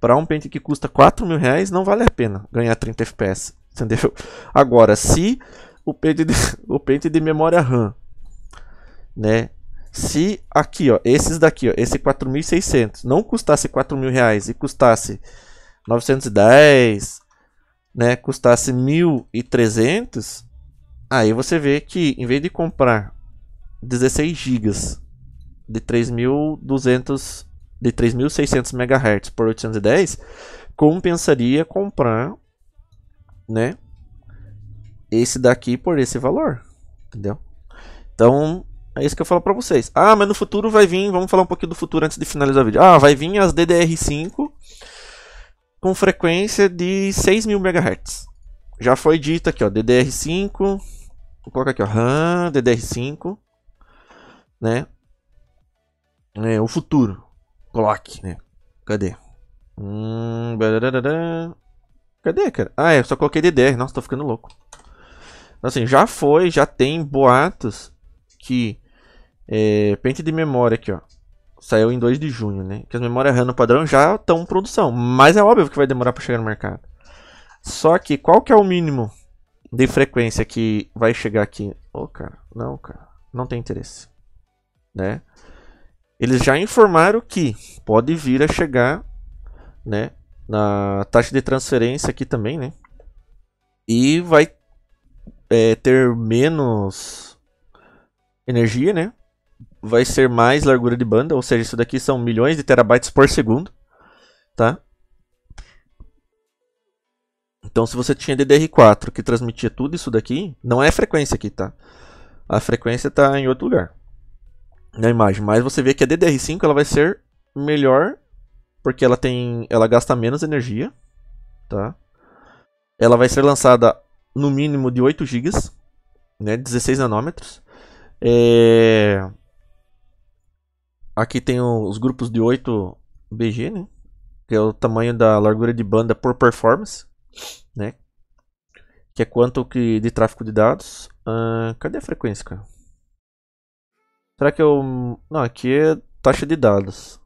para um pente que custa 4 mil reais, não vale a pena ganhar 30 FPS, entendeu? Agora, se o pente de, o pente de memória RAM, né, se aqui, ó, esses daqui, ó, esse 4.600 não custasse 4 mil reais e custasse 910, né, custasse 1.300, aí você vê que em vez de comprar 16 GB de 3.200 de 3.600 MHz por 810, compensaria comprar, né, esse daqui por esse valor, entendeu? Então, é isso que eu falo para vocês. Ah, mas no futuro vai vir, vamos falar um pouquinho do futuro antes de finalizar o vídeo. Ah, vai vir as DDR5 com frequência de 6.000 MHz. Já foi dito aqui, ó, DDR5, vou colocar aqui, ó, RAM, DDR5, né? É, o futuro, coloque, né? Cadê? Hum, Cadê, cara? Ah, é, só coloquei DDR, nossa, tô ficando louco. Assim, já foi, já tem boatos que é, pente de memória aqui, ó. Saiu em 2 de junho, né? Que as memórias RAM no padrão já estão em produção. Mas é óbvio que vai demorar para chegar no mercado. Só que qual que é o mínimo de frequência que vai chegar aqui? Ô, oh, cara, não, cara. Não tem interesse. Né? Eles já informaram que pode vir a chegar, né? Na taxa de transferência aqui também, né? E vai é, ter menos energia, né? vai ser mais largura de banda, ou seja, isso daqui são milhões de terabytes por segundo, tá? Então, se você tinha DDR4 que transmitia tudo isso daqui, não é a frequência aqui, tá? A frequência está em outro lugar na imagem, mas você vê que a DDR5 ela vai ser melhor porque ela tem, ela gasta menos energia, tá? Ela vai ser lançada no mínimo de 8 GB, né, 16 nanômetros. É... Aqui tem os grupos de 8 BG, né? Que é o tamanho da largura de banda por performance, né? Que é quanto que de tráfego de dados. Uh, cadê a frequência, cara? Será que eu... Não, aqui é taxa de dados.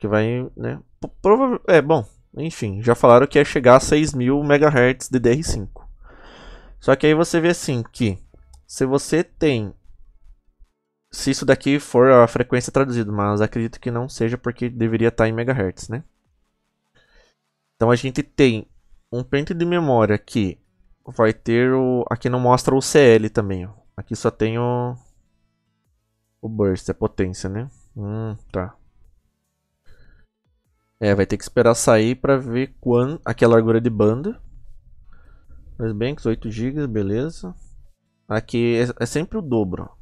Que vai, né? Prova... É, bom, enfim, já falaram que ia chegar a 6000 MHz de DR5. Só que aí você vê assim que se você tem se isso daqui for a frequência traduzida, mas acredito que não seja porque deveria estar tá em megahertz, né? Então a gente tem um pente de memória que vai ter o... Aqui não mostra o CL também, ó. Aqui só tem o... O burst, a potência, né? Hum, tá. É, vai ter que esperar sair para ver quando... Aqui a largura de banda. Mas bem, 8 GB, beleza. Aqui é, é sempre o dobro, ó.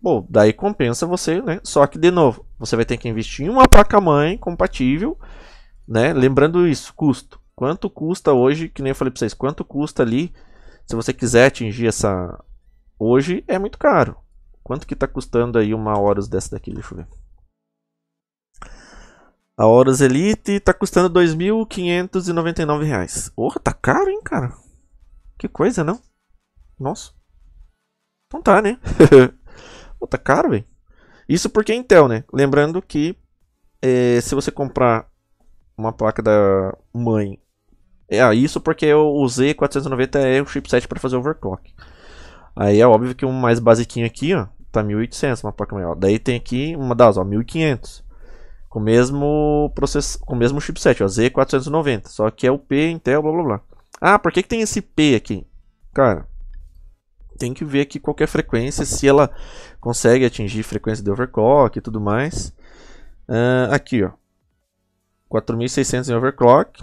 Bom, daí compensa você, né? Só que, de novo, você vai ter que investir em uma placa-mãe compatível, né? Lembrando isso, custo. Quanto custa hoje, que nem eu falei para vocês, quanto custa ali, se você quiser atingir essa... Hoje é muito caro. Quanto que está custando aí uma horas dessa daqui? Deixa eu ver. A Horus Elite está custando R$ 2.599. Porra, tá caro, hein, cara? Que coisa, não? Nossa. Então tá, né? Pô, tá caro, velho. Isso porque é Intel, né? Lembrando que é, se você comprar uma placa da mãe. É ah, isso porque o Z490 é o chipset para fazer overclock. Aí é óbvio que um mais basiquinho aqui, ó, tá 1800, uma placa maior. Daí tem aqui uma das, ó, 1500. Com o mesmo process... com o mesmo chipset, ó, Z490, só que é o P Intel blá blá blá. Ah, por que que tem esse P aqui? Cara, tem que ver aqui qualquer frequência, se ela consegue atingir frequência de overclock e tudo mais. Uh, aqui, ó. 4.600 em overclock.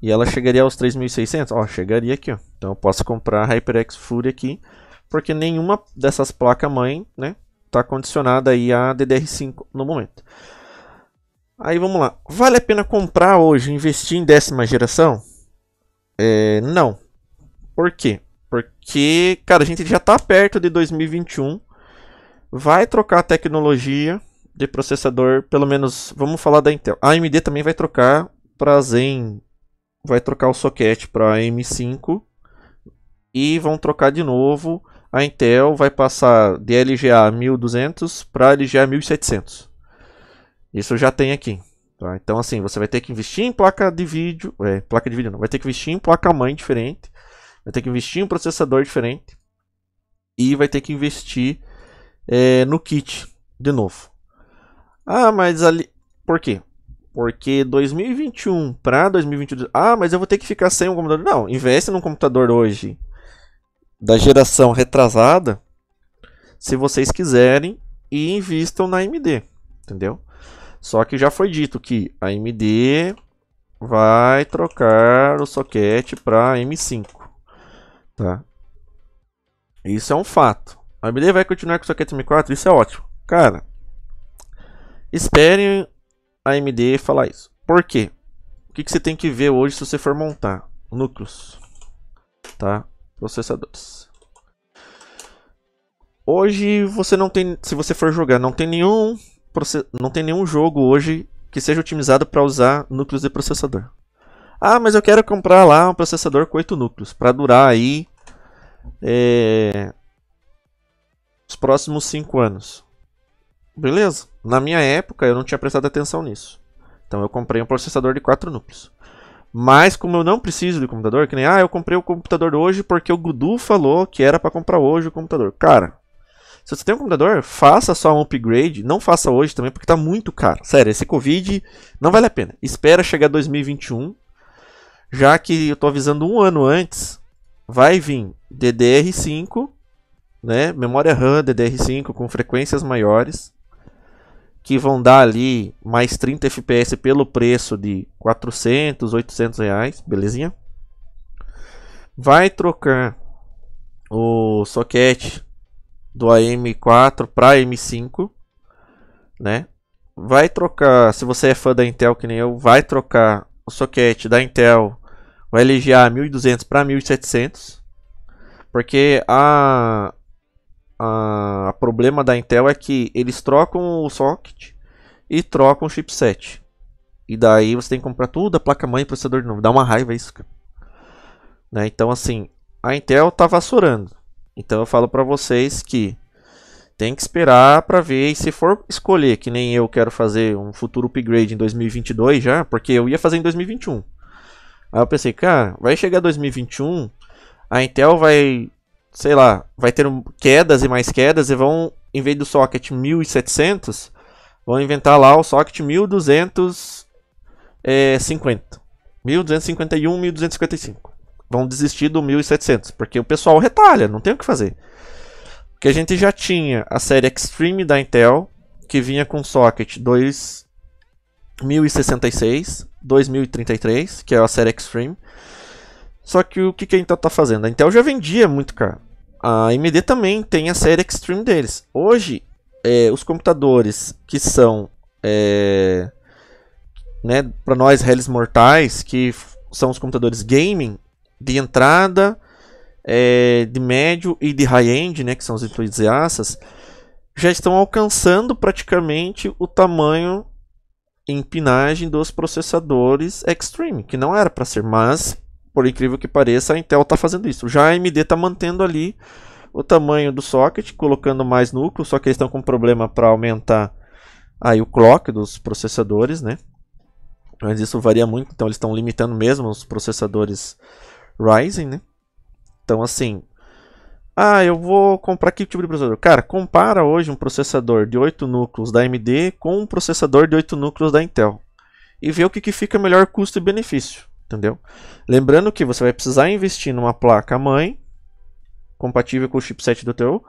E ela chegaria aos 3.600? Ó, chegaria aqui, ó. Então eu posso comprar a HyperX Fury aqui, porque nenhuma dessas placas-mãe, né, tá condicionada aí a DDR5 no momento. Aí vamos lá. Vale a pena comprar hoje, investir em décima geração? É, não. Por quê? que, cara, a gente já está perto de 2021, vai trocar a tecnologia de processador, pelo menos, vamos falar da Intel. A AMD também vai trocar para Zen, vai trocar o socket para M5 e vão trocar de novo. A Intel vai passar de LGA 1200 para LGA 1700. Isso já tem aqui. Tá? Então, assim, você vai ter que investir em placa de vídeo. É, placa de vídeo não, vai ter que investir em placa mãe diferente vai ter que investir em um processador diferente e vai ter que investir é, no kit de novo. Ah, mas ali. Por quê? Porque 2021 para 2022. Ah, mas eu vou ter que ficar sem um computador. Não, investe num computador hoje da geração retrasada, se vocês quiserem, e invistam na AMD, entendeu? Só que já foi dito que a AMD vai trocar o soquete para M5. Tá? Isso é um fato. A AMD vai continuar com o socket M4? Isso é ótimo. Cara, espere a AMD falar isso. Por quê? O que, que você tem que ver hoje se você for montar? Núcleos. Tá? Processadores. Hoje você não tem, se você for jogar, não tem nenhum, não tem nenhum jogo hoje que seja otimizado para usar núcleos de processador. Ah, mas eu quero comprar lá um processador com 8 núcleos para durar aí é, os próximos 5 anos. Beleza. Na minha época eu não tinha prestado atenção nisso. Então eu comprei um processador de 4 núcleos. Mas como eu não preciso de computador, que nem ah, eu comprei o computador hoje porque o Gudu falou que era para comprar hoje o computador. Cara, se você tem um computador, faça só um upgrade, não faça hoje também porque tá muito caro. Sério, esse Covid não vale a pena. Espera chegar 2021 já que eu tô avisando um ano antes, vai vir DDR5, né? Memória RAM DDR5 com frequências maiores, que vão dar ali mais 30 FPS pelo preço de 400, 800 reais, belezinha? Vai trocar o soquete do AM4 para M5, né? Vai trocar, se você é fã da Intel que nem eu, vai trocar o soquete da Intel vai LGA 1200 para 1700. Porque a, a, a, problema da Intel é que eles trocam o socket e trocam o chipset. E daí você tem que comprar tudo, a placa-mãe e processador de novo. Dá uma raiva isso, Né? Então, assim, a Intel tá vassourando. Então eu falo para vocês que tem que esperar para ver. E se for escolher, que nem eu quero fazer um futuro upgrade em 2022 já, porque eu ia fazer em 2021. Aí eu pensei, cara, vai chegar 2021, a Intel vai, sei lá, vai ter quedas e mais quedas e vão, em vez do socket 1700, vão inventar lá o socket 1250. 1251, 1255. Vão desistir do 1700, porque o pessoal retalha, não tem o que fazer. Porque a gente já tinha a série Extreme da Intel, que vinha com socket 2066 2033, que é a série Extreme. Só que o que, que a Intel está fazendo? A Intel já vendia muito caro. A AMD também tem a série Extreme deles. Hoje, é, os computadores que são é, né, para nós réis mortais, que são os computadores gaming de entrada, é, de médio e de high-end, né, que são os entusiastas, já estão alcançando praticamente o tamanho empinagem dos processadores Extreme, que não era para ser, mas por incrível que pareça, a Intel está fazendo isso. Já a AMD está mantendo ali o tamanho do socket, colocando mais núcleo, só que eles estão com problema para aumentar aí o clock dos processadores, né? Mas isso varia muito, então eles estão limitando mesmo os processadores Ryzen, né? Então assim, ah, eu vou comprar que tipo de processador? Cara, compara hoje um processador de 8 núcleos da AMD com um processador de 8 núcleos da Intel. E vê o que, que fica melhor custo e benefício, entendeu? Lembrando que você vai precisar investir numa placa mãe compatível com o chipset do teu.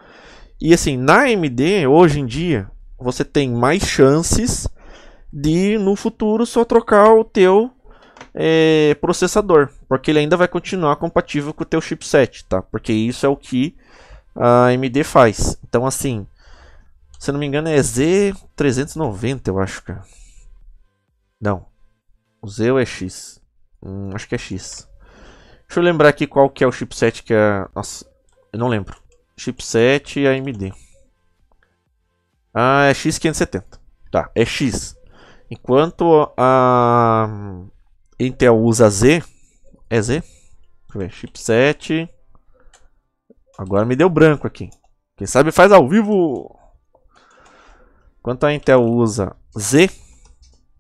E assim, na AMD, hoje em dia, você tem mais chances de no futuro só trocar o teu é, processador, porque ele ainda vai continuar compatível com o teu chipset, tá? Porque isso é o que a AMD faz. Então, assim, se não me engano é Z390, eu acho, cara. Não, o Z ou é X? Hum, acho que é X. Deixa eu lembrar aqui qual que é o chipset que é, Nossa, eu não lembro. Chipset AMD. Ah, é X570. Tá, é X. Enquanto a Intel usa Z. É Z? Deixa eu ver. Chipset. Agora me deu branco aqui. Quem sabe faz ao vivo. Quanto a Intel usa Z,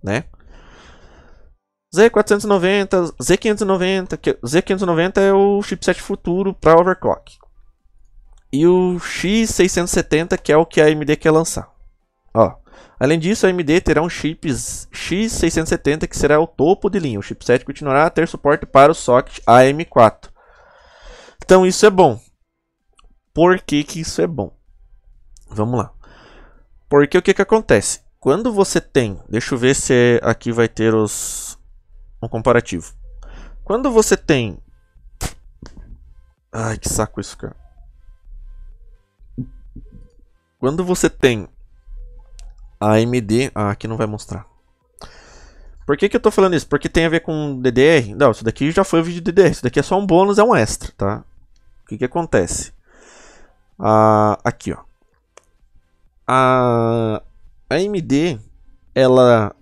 né? Z490, Z590, Z590 é o chipset futuro para overclock. E o X670, que é o que a AMD quer lançar. Ó. Além disso, a AMD terá um chip X670 que será o topo de linha. O chipset continuará a ter suporte para o socket AM4. Então isso é bom. Por que, que isso é bom? Vamos lá. Porque o que, que acontece? Quando você tem... Deixa eu ver se aqui vai ter os um comparativo. Quando você tem... Ai, que saco isso, cara. Quando você tem AMD... Ah, aqui não vai mostrar. Por que, que eu estou falando isso? Porque tem a ver com DDR? Não, isso daqui já foi o vídeo de DDR. Isso daqui é só um bônus, é um extra, tá? O que que acontece? Ah, aqui, ó. A AMD, ela...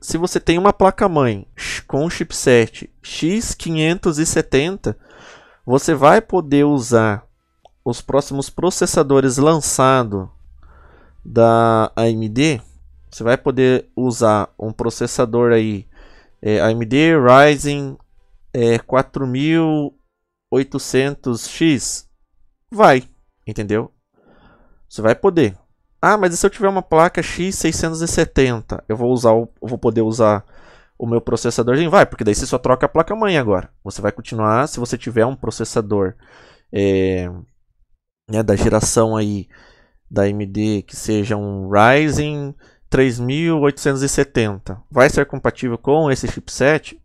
Se você tem uma placa-mãe com chipset X570, você vai poder usar os próximos processadores lançados da AMD, você vai poder usar um processador aí é, AMD Ryzen é, 4800X, vai, entendeu? Você vai poder. Ah, mas e se eu tiver uma placa X670, eu vou usar, eu vou poder usar o meu processador? Vai, porque daí você só troca a placa mãe agora. Você vai continuar, se você tiver um processador é, né, da geração aí da AMD que seja um Ryzen 3870 vai ser compatível com esse chipset?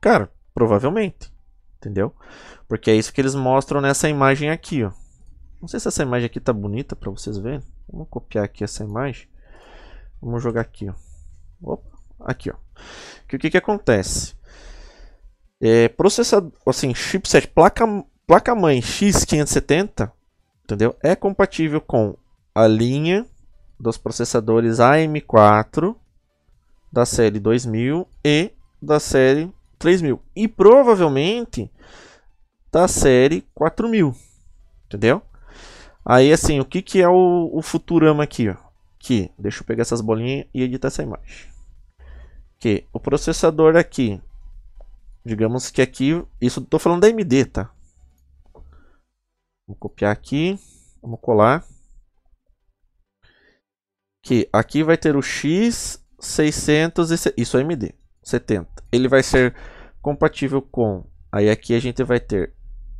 Cara, provavelmente, entendeu? Porque é isso que eles mostram nessa imagem aqui, ó. Não sei se essa imagem aqui tá bonita para vocês verem. Vamos copiar aqui essa imagem. Vamos jogar aqui, ó. Opa, aqui, ó. Que o que que acontece? É, processador, assim, chipset placa placa mãe X570, entendeu? É compatível com a linha dos processadores AM4 da série 2000 e da série 3000 e provavelmente da série 4000, entendeu? Aí assim, o que que é o, o Futurama aqui, ó? Que deixa eu pegar essas bolinhas e editar essa imagem. Que o processador aqui, digamos que aqui, isso tô falando da AMD, tá? Vou copiar aqui, vamos colar que aqui vai ter o X600, isso é AMD, 70. Ele vai ser compatível com, aí aqui a gente vai ter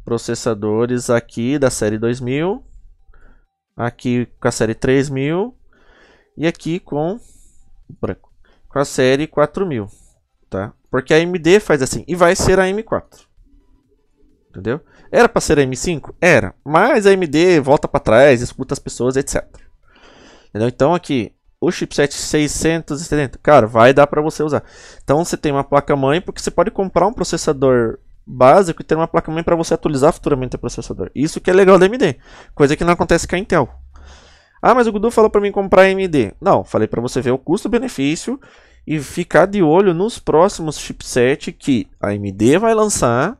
processadores aqui da série 2000, aqui com a série 3000 e aqui com branco, com a série 4000, tá? Porque a AMD faz assim e vai ser a M4. Entendeu? Era para ser a M5? Era, mas a AMD volta para trás, escuta as pessoas, etc. Entendeu? Então aqui, o chipset 670, cara, vai dar para você usar. Então você tem uma placa-mãe, porque você pode comprar um processador básico e ter uma placa-mãe para você atualizar futuramente o processador. Isso que é legal da AMD, coisa que não acontece com a Intel. Ah, mas o Gudu falou para mim comprar AMD. Não, falei para você ver o custo-benefício e ficar de olho nos próximos chipsets que a AMD vai lançar.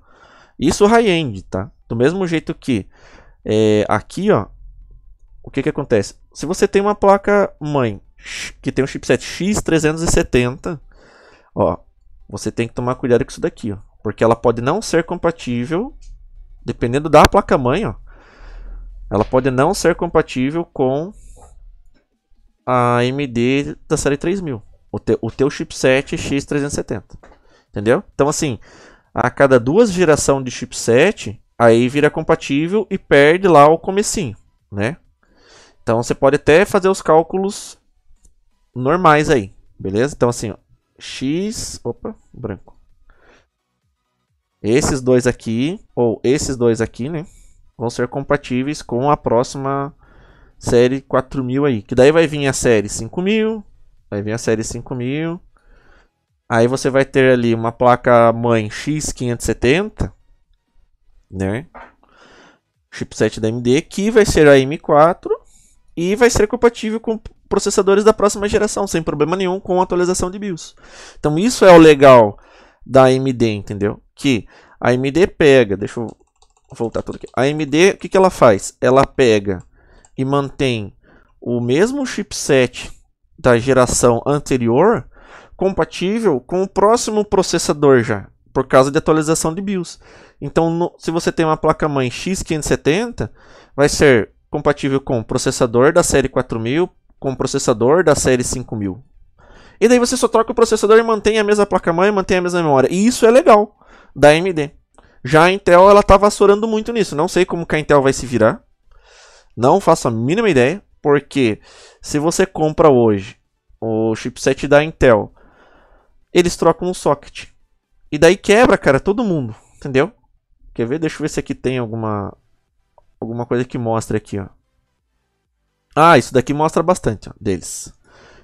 Isso high-end, tá? Do mesmo jeito que é, aqui, ó, o que que acontece? se você tem uma placa mãe que tem um chipset X370, ó, você tem que tomar cuidado com isso daqui, ó, porque ela pode não ser compatível, dependendo da placa mãe, ó, ela pode não ser compatível com a AMD da série 3000, o, te, o teu chipset X370, entendeu? Então assim, a cada duas gerações de chipset, aí vira compatível e perde lá o comecinho, né? Então você pode até fazer os cálculos normais aí, beleza? Então assim, ó, x, opa, branco. Esses dois aqui ou esses dois aqui, né, vão ser compatíveis com a próxima série 4000 aí, que daí vai vir a série 5000, vai vir a série 5000. Aí você vai ter ali uma placa mãe X570, né? Chipset da AMD que vai ser a M4 e vai ser compatível com processadores da próxima geração, sem problema nenhum, com atualização de BIOS. Então isso é o legal da AMD, entendeu? Que a AMD pega, deixa eu voltar tudo aqui. A AMD, o que, que ela faz? Ela pega e mantém o mesmo chipset da geração anterior compatível com o próximo processador já, por causa de atualização de BIOS. Então, no, se você tem uma placa-mãe X570, vai ser compatível com processador da série 4000, com processador da série 5000. E daí você só troca o processador e mantém a mesma placa-mãe, mantém a mesma memória. E isso é legal da AMD. Já a Intel, ela tá vassourando muito nisso. Não sei como que a Intel vai se virar. Não faço a mínima ideia, porque se você compra hoje o chipset da Intel, eles trocam um socket. E daí quebra, cara, todo mundo, entendeu? Quer ver? Deixa eu ver se aqui tem alguma alguma coisa que mostre aqui, ó. Ah, isso daqui mostra bastante, ó, deles.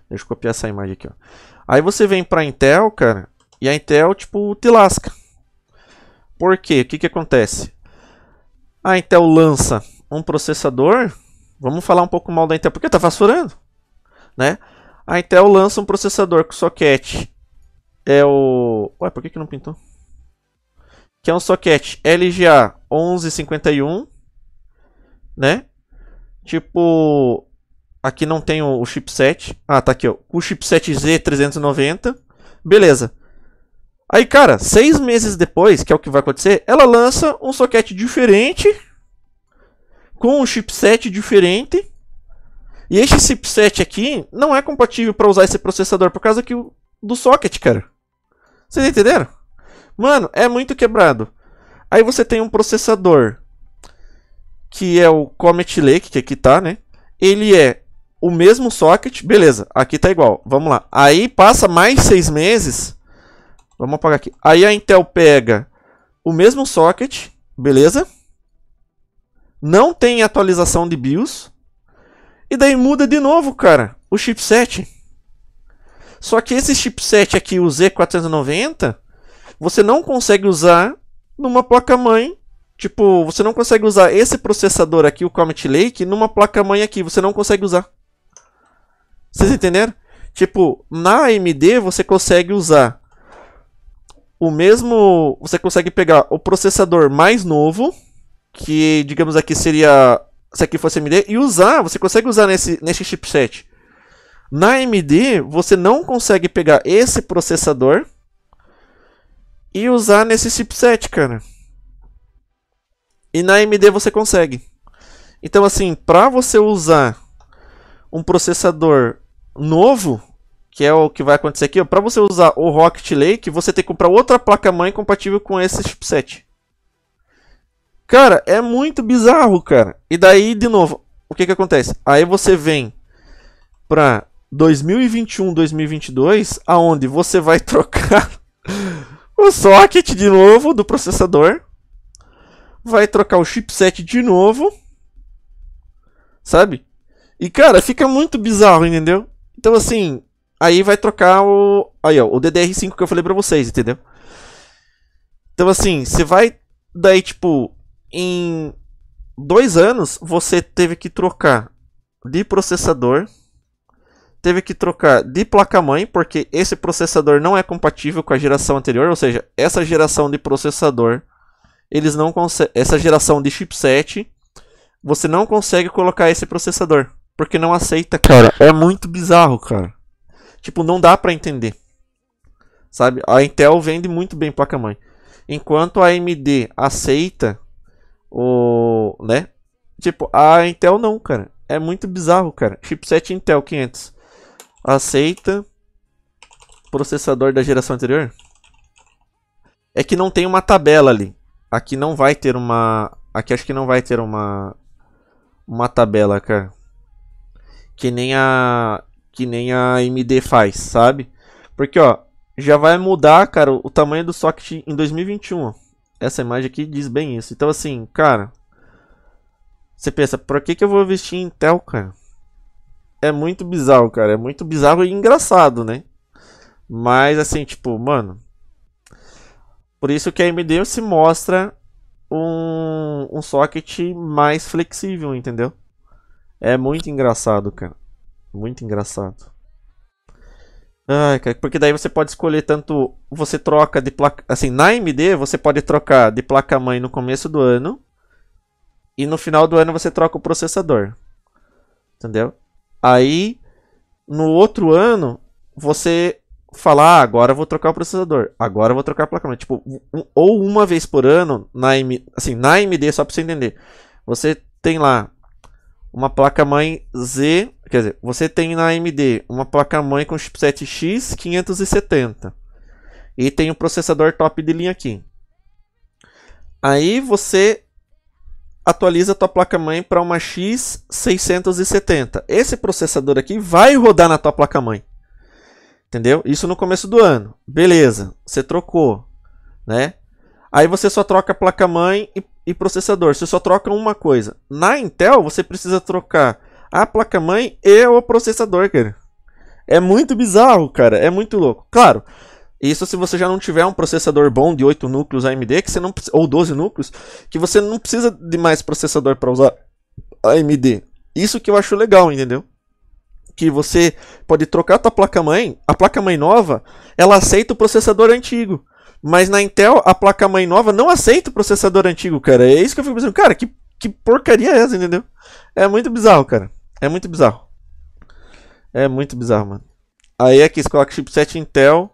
Deixa eu copiar essa imagem aqui, ó. Aí você vem pra Intel, cara, e a Intel, tipo, te lasca. Por quê? O que que acontece? A Intel lança um processador, vamos falar um pouco mal da Intel, porque tá faturando, né? A Intel lança um processador com soquete é o... Ué, por que que não pintou? Que é um soquete LGA 1151 né? Tipo, aqui não tem o, o chipset. Ah, tá aqui, ó. O chipset Z390. Beleza. Aí, cara, seis meses depois, que é o que vai acontecer, ela lança um soquete diferente, com um chipset diferente. E este chipset aqui não é compatível para usar esse processador por causa que, do socket, cara. Vocês entenderam? Mano, é muito quebrado. Aí você tem um processador que é o Comet Lake, que aqui tá, né? Ele é o mesmo socket, beleza, aqui tá igual, vamos lá. Aí passa mais seis meses, vamos apagar aqui. Aí a Intel pega o mesmo socket, beleza? Não tem atualização de BIOS. E daí muda de novo, cara, o chipset. Só que esse chipset aqui, o Z490, você não consegue usar numa placa-mãe Tipo, você não consegue usar esse processador aqui, o Comet Lake, numa placa-mãe aqui. Você não consegue usar. Vocês entenderam? Tipo, na AMD você consegue usar o mesmo... Você consegue pegar o processador mais novo, que digamos aqui seria... Se aqui fosse AMD, e usar, você consegue usar nesse, nesse chipset. Na AMD, você não consegue pegar esse processador e usar nesse chipset, cara. E na AMD você consegue. Então, assim, para você usar um processador novo, que é o que vai acontecer aqui, para você usar o Rocket Lake, você tem que comprar outra placa-mãe compatível com esse chipset. Cara, é muito bizarro, cara. E daí, de novo, o que que acontece? Aí você vem para 2021, 2022, aonde você vai trocar o socket de novo do processador vai trocar o chipset de novo, sabe? E cara, fica muito bizarro, entendeu? Então assim, aí vai trocar o aí ó, o DDR5 que eu falei para vocês, entendeu? Então assim, você vai daí tipo em dois anos você teve que trocar de processador, teve que trocar de placa-mãe, porque esse processador não é compatível com a geração anterior, ou seja, essa geração de processador eles não Essa geração de chipset, você não consegue colocar esse processador. Porque não aceita, cara. É muito bizarro, cara. Tipo, não dá para entender. Sabe? A Intel vende muito bem placa-mãe. Enquanto a AMD aceita o. né? Tipo, a Intel não, cara. É muito bizarro, cara. Chipset Intel 500. Aceita processador da geração anterior? É que não tem uma tabela ali. Aqui não vai ter uma... Aqui acho que não vai ter uma... Uma tabela, cara. Que nem a... Que nem a MD faz, sabe? Porque, ó, já vai mudar, cara, o tamanho do socket em 2021. Essa imagem aqui diz bem isso. Então, assim, cara... Você pensa, por que, que eu vou investir em Intel, cara? É muito bizarro, cara. É muito bizarro e engraçado, né? Mas, assim, tipo, mano... Por isso que a AMD se mostra um, um socket mais flexível, entendeu? É muito engraçado, cara. Muito engraçado. Ai, cara, porque daí você pode escolher tanto. Você troca de placa. Assim, na AMD você pode trocar de placa-mãe no começo do ano. E no final do ano você troca o processador. Entendeu? Aí, no outro ano, você falar, ah, agora vou trocar o processador, agora vou trocar a placa-mãe. Tipo, um, ou uma vez por ano, na assim, na AMD, só pra você entender. Você tem lá uma placa-mãe Z, quer dizer, você tem na AMD uma placa-mãe com chipset X570. E tem um processador top de linha aqui. Aí você atualiza a tua placa-mãe para uma X670. Esse processador aqui vai rodar na tua placa-mãe. Entendeu? Isso no começo do ano. Beleza, você trocou, né? Aí você só troca placa-mãe e, e, processador. Você só troca uma coisa. Na Intel, você precisa trocar a placa-mãe e o processador, cara. É muito bizarro, cara. É muito louco. Claro, isso se você já não tiver um processador bom de 8 núcleos AMD, que você não ou 12 núcleos, que você não precisa de mais processador para usar AMD. Isso que eu acho legal, entendeu? que você pode trocar a tua placa-mãe, a placa-mãe nova, ela aceita o processador antigo. Mas na Intel, a placa-mãe nova não aceita o processador antigo, cara. É isso que eu fico pensando. Cara, que, que porcaria é essa, entendeu? É muito bizarro, cara. É muito bizarro. É muito bizarro, mano. Aí é que coloca chipset Intel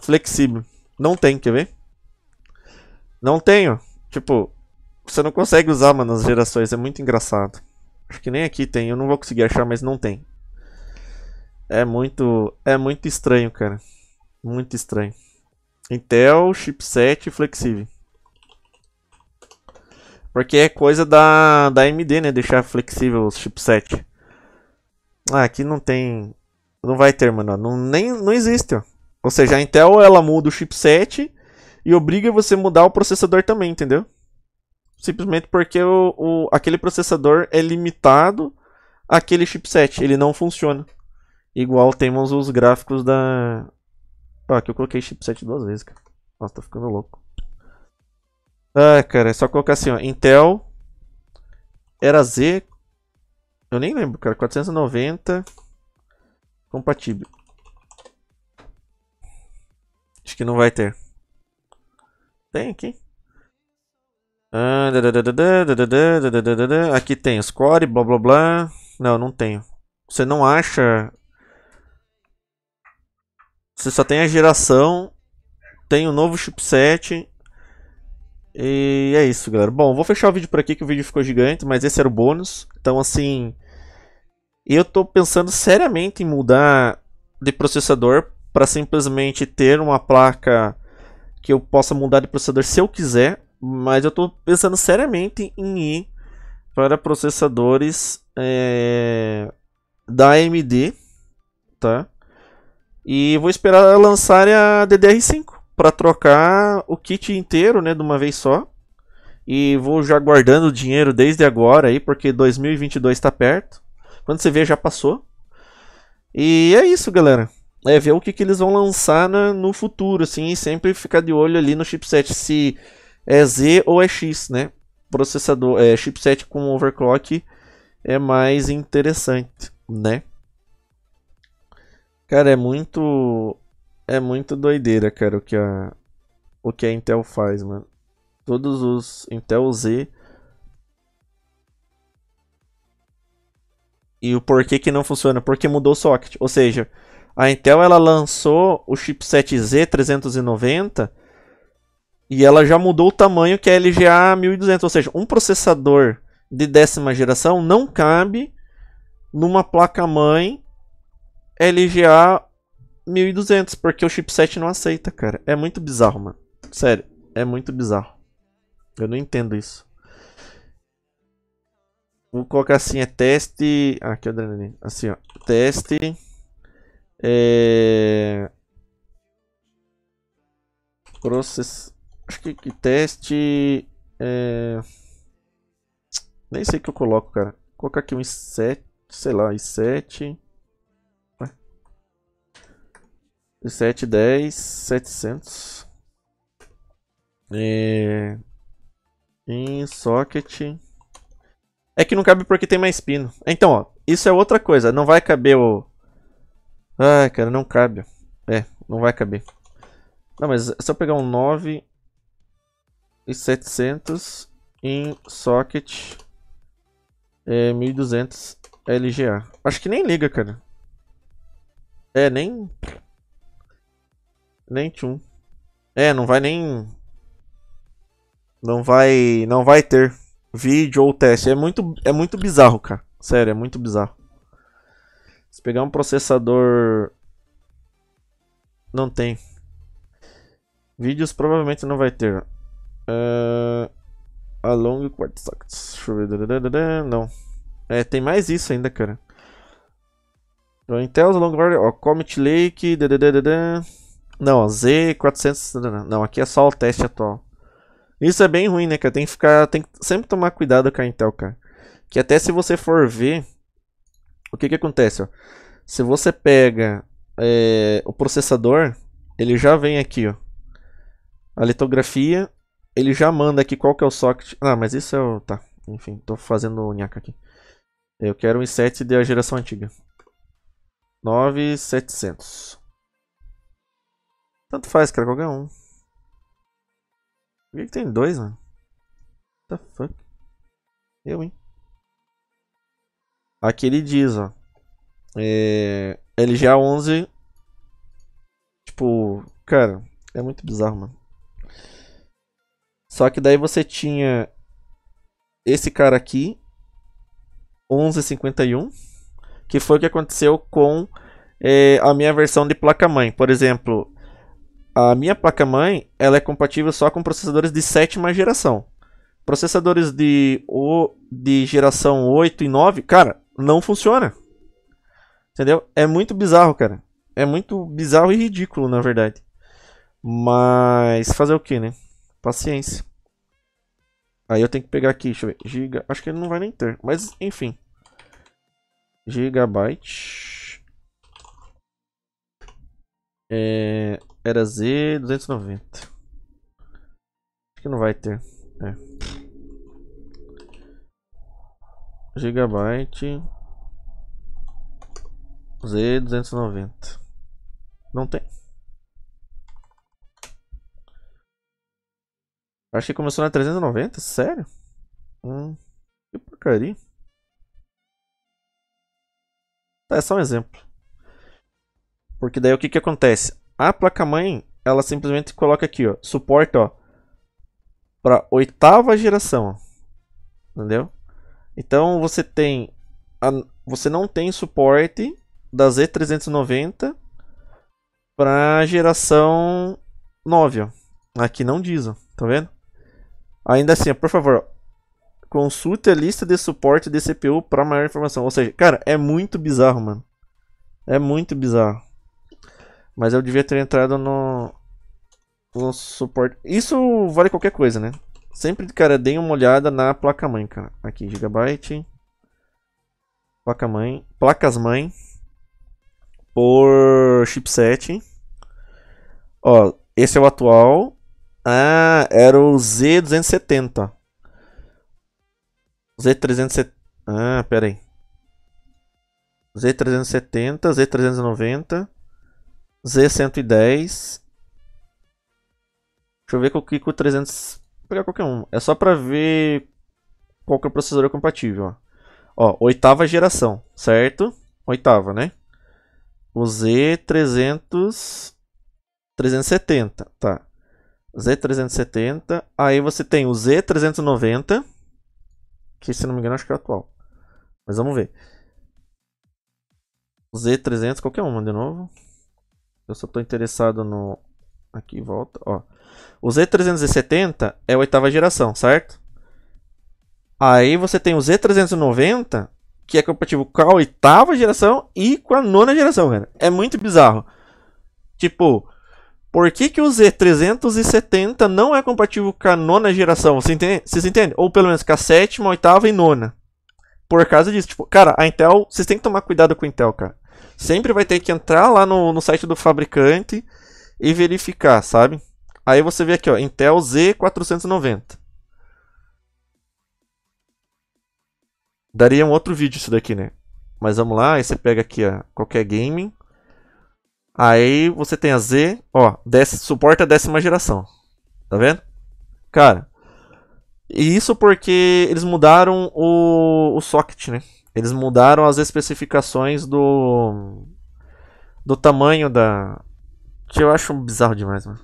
flexível. Não tem, quer ver? Não tenho. Tipo, você não consegue usar, mano, nas gerações. É muito engraçado. Acho que nem aqui tem. Eu não vou conseguir achar, mas não tem. É muito, é muito estranho, cara. Muito estranho. Intel, chipset flexível. Porque é coisa da, da AMD, né? Deixar flexível os chipset. Ah, aqui não tem... Não vai ter, mano. Não, nem, não existe, ó. Ou seja, a Intel, ela muda o chipset e obriga você a mudar o processador também, entendeu? Simplesmente porque o, o, aquele processador é limitado àquele chipset. Ele não funciona. Igual temos os gráficos da... Ah, aqui eu coloquei chipset duas vezes, cara. Nossa, tô ficando louco. Ah, cara, é só colocar assim, ó. Intel era Z... Eu nem lembro, cara. 490 compatível. Acho que não vai ter. Tem aqui. Aqui tem os core, blá blá blá. Não, não tenho. Você não acha você só tem a geração, tem o um novo chipset. E é isso, galera. Bom, vou fechar o vídeo por aqui que o vídeo ficou gigante, mas esse era o bônus. Então, assim, eu tô pensando seriamente em mudar de processador para simplesmente ter uma placa que eu possa mudar de processador se eu quiser, mas eu estou pensando seriamente em ir para processadores é, da AMD, tá? E vou esperar lançarem a DDR5 para trocar o kit inteiro, né, de uma vez só. E vou já guardando o dinheiro desde agora aí, porque 2022 está perto. Quando você vê já passou. E é isso, galera. É ver o que, que eles vão lançar na, no futuro, assim, e sempre ficar de olho ali no chipset se é Z ou é X, né? Processador, é, chipset com overclock é mais interessante, né? Cara, é muito. É muito doideira, cara, o que a. O que a Intel faz, mano. Todos os Intel Z. E o porquê que não funciona? Porque mudou o socket. Ou seja, a Intel ela lançou o chipset Z390 e ela já mudou o tamanho que é LGA 1200, ou seja, um processador de décima geração não cabe numa placa mãe LGA 1200, porque o chipset não aceita, cara. É muito bizarro, mano. Sério, é muito bizarro. Eu não entendo isso. Vou colocar assim, é teste... Ah, aqui é Assim, ó. Teste... É... Process... Acho que, que teste... É... Nem sei o que eu coloco, cara. Vou colocar aqui um i7, sei lá, i7... 7, 10, 700. É... Em socket. É que não cabe porque tem mais pino. Então, ó, isso é outra coisa. Não vai caber o... Ai, cara, não cabe. É, não vai caber. Não, mas é só pegar um 9 e 700 em socket é, 1200 LGA. Acho que nem liga, cara. É, nem... Nem Tchum. É, não vai nem. Não vai. Não vai ter vídeo ou teste. É muito, é muito bizarro, cara. Sério, é muito bizarro. Se pegar um processador. Não tem. Vídeos provavelmente não vai ter. Uh... Ah, Along quad sockets. Deixa eu ver. Não. É, tem mais isso ainda, cara. Então, Intel's Long Guard, ó, Comet Lake, não, Z400. Não, aqui é só o teste atual. Isso é bem ruim, né, cara? Tem que ficar. Tem que sempre tomar cuidado com a Intel, cara. Que até se você for ver. O que que acontece, ó. Se você pega é, o processador, ele já vem aqui, ó. A litografia, ele já manda aqui qual que é o socket. Ah, mas isso é o... Tá, enfim, tô fazendo nhaca aqui. Eu quero um i7 da geração antiga. 9700. Tanto faz, cara, qualquer um. Por que, que tem dois, mano? What the fuck? Eu, hein? Aqui ele diz, ó. É... LGA 11. Tipo, cara, é muito bizarro, mano. Só que daí você tinha esse cara aqui, 1151, que foi o que aconteceu com é, a minha versão de placa-mãe. Por exemplo, a minha placa-mãe ela é compatível só com processadores de sétima geração. Processadores de, o, de geração 8 e 9, cara, não funciona. Entendeu? É muito bizarro, cara. É muito bizarro e ridículo, na verdade. Mas fazer o que, né? Paciência. Aí eu tenho que pegar aqui, deixa eu ver. Giga. Acho que ele não vai nem ter, mas enfim. Gigabyte. É, era Z290. Acho que não vai ter. É. Gigabyte Z290. Não tem. Acho que começou na 390, sério? Hum, que porcaria. Tá, é só um exemplo. Porque daí o que que acontece? A placa-mãe, ela simplesmente coloca aqui, ó, suporte, ó, para oitava geração, entendeu? Então você tem, a, você não tem suporte da Z390 para geração 9, ó. Aqui não diz, ó, tá vendo? Ainda assim, ó, por favor, consulte a lista de suporte de CPU para maior informação. Ou seja, cara, é muito bizarro, mano. É muito bizarro. Mas eu devia ter entrado no, no suporte. Isso vale qualquer coisa, né? Sempre, cara, dê uma olhada na placa-mãe, cara. Aqui, gigabyte. Placa-mãe. Placas-mãe. Por chipset. Ó, esse é o atual. Ah, era o Z270. Z370. Ah, pera aí. Z370, Z390. Z110. Deixa eu ver com o Kiko 300. Vou pegar qualquer um. É só pra ver qual que é o processador compatível. Ó. oitava geração, certo? Oitava, né? O Z300... 370, tá. Z370. Aí você tem o Z390. Que se não me engano acho que é o atual. Mas vamos ver. Z300, qualquer uma de novo. Eu só estou interessado no... Aqui, volta, ó. O Z370 é a oitava geração, certo? Aí você tem o Z390, que é compatível com a oitava geração e com a nona geração, cara. É muito bizarro. Tipo, por que, que o Z370 não é compatível com a nona geração? Vocês entendem? Vocês entendem? Ou pelo menos com a sétima, oitava e nona. Por causa disso. Tipo, cara, a Intel... Vocês têm que tomar cuidado com a Intel, cara sempre vai ter que entrar lá no, no site do fabricante e verificar, sabe? Aí você vê aqui, ó, Intel Z490. Daria um outro vídeo isso daqui, né? Mas vamos lá, aí você pega aqui, ó, qualquer gaming. Aí você tem a Z, ó, desce, suporta a décima geração. Tá vendo? Cara, e isso porque eles mudaram o, o socket, né? Eles mudaram as especificações do do tamanho da que eu acho bizarro demais, mano.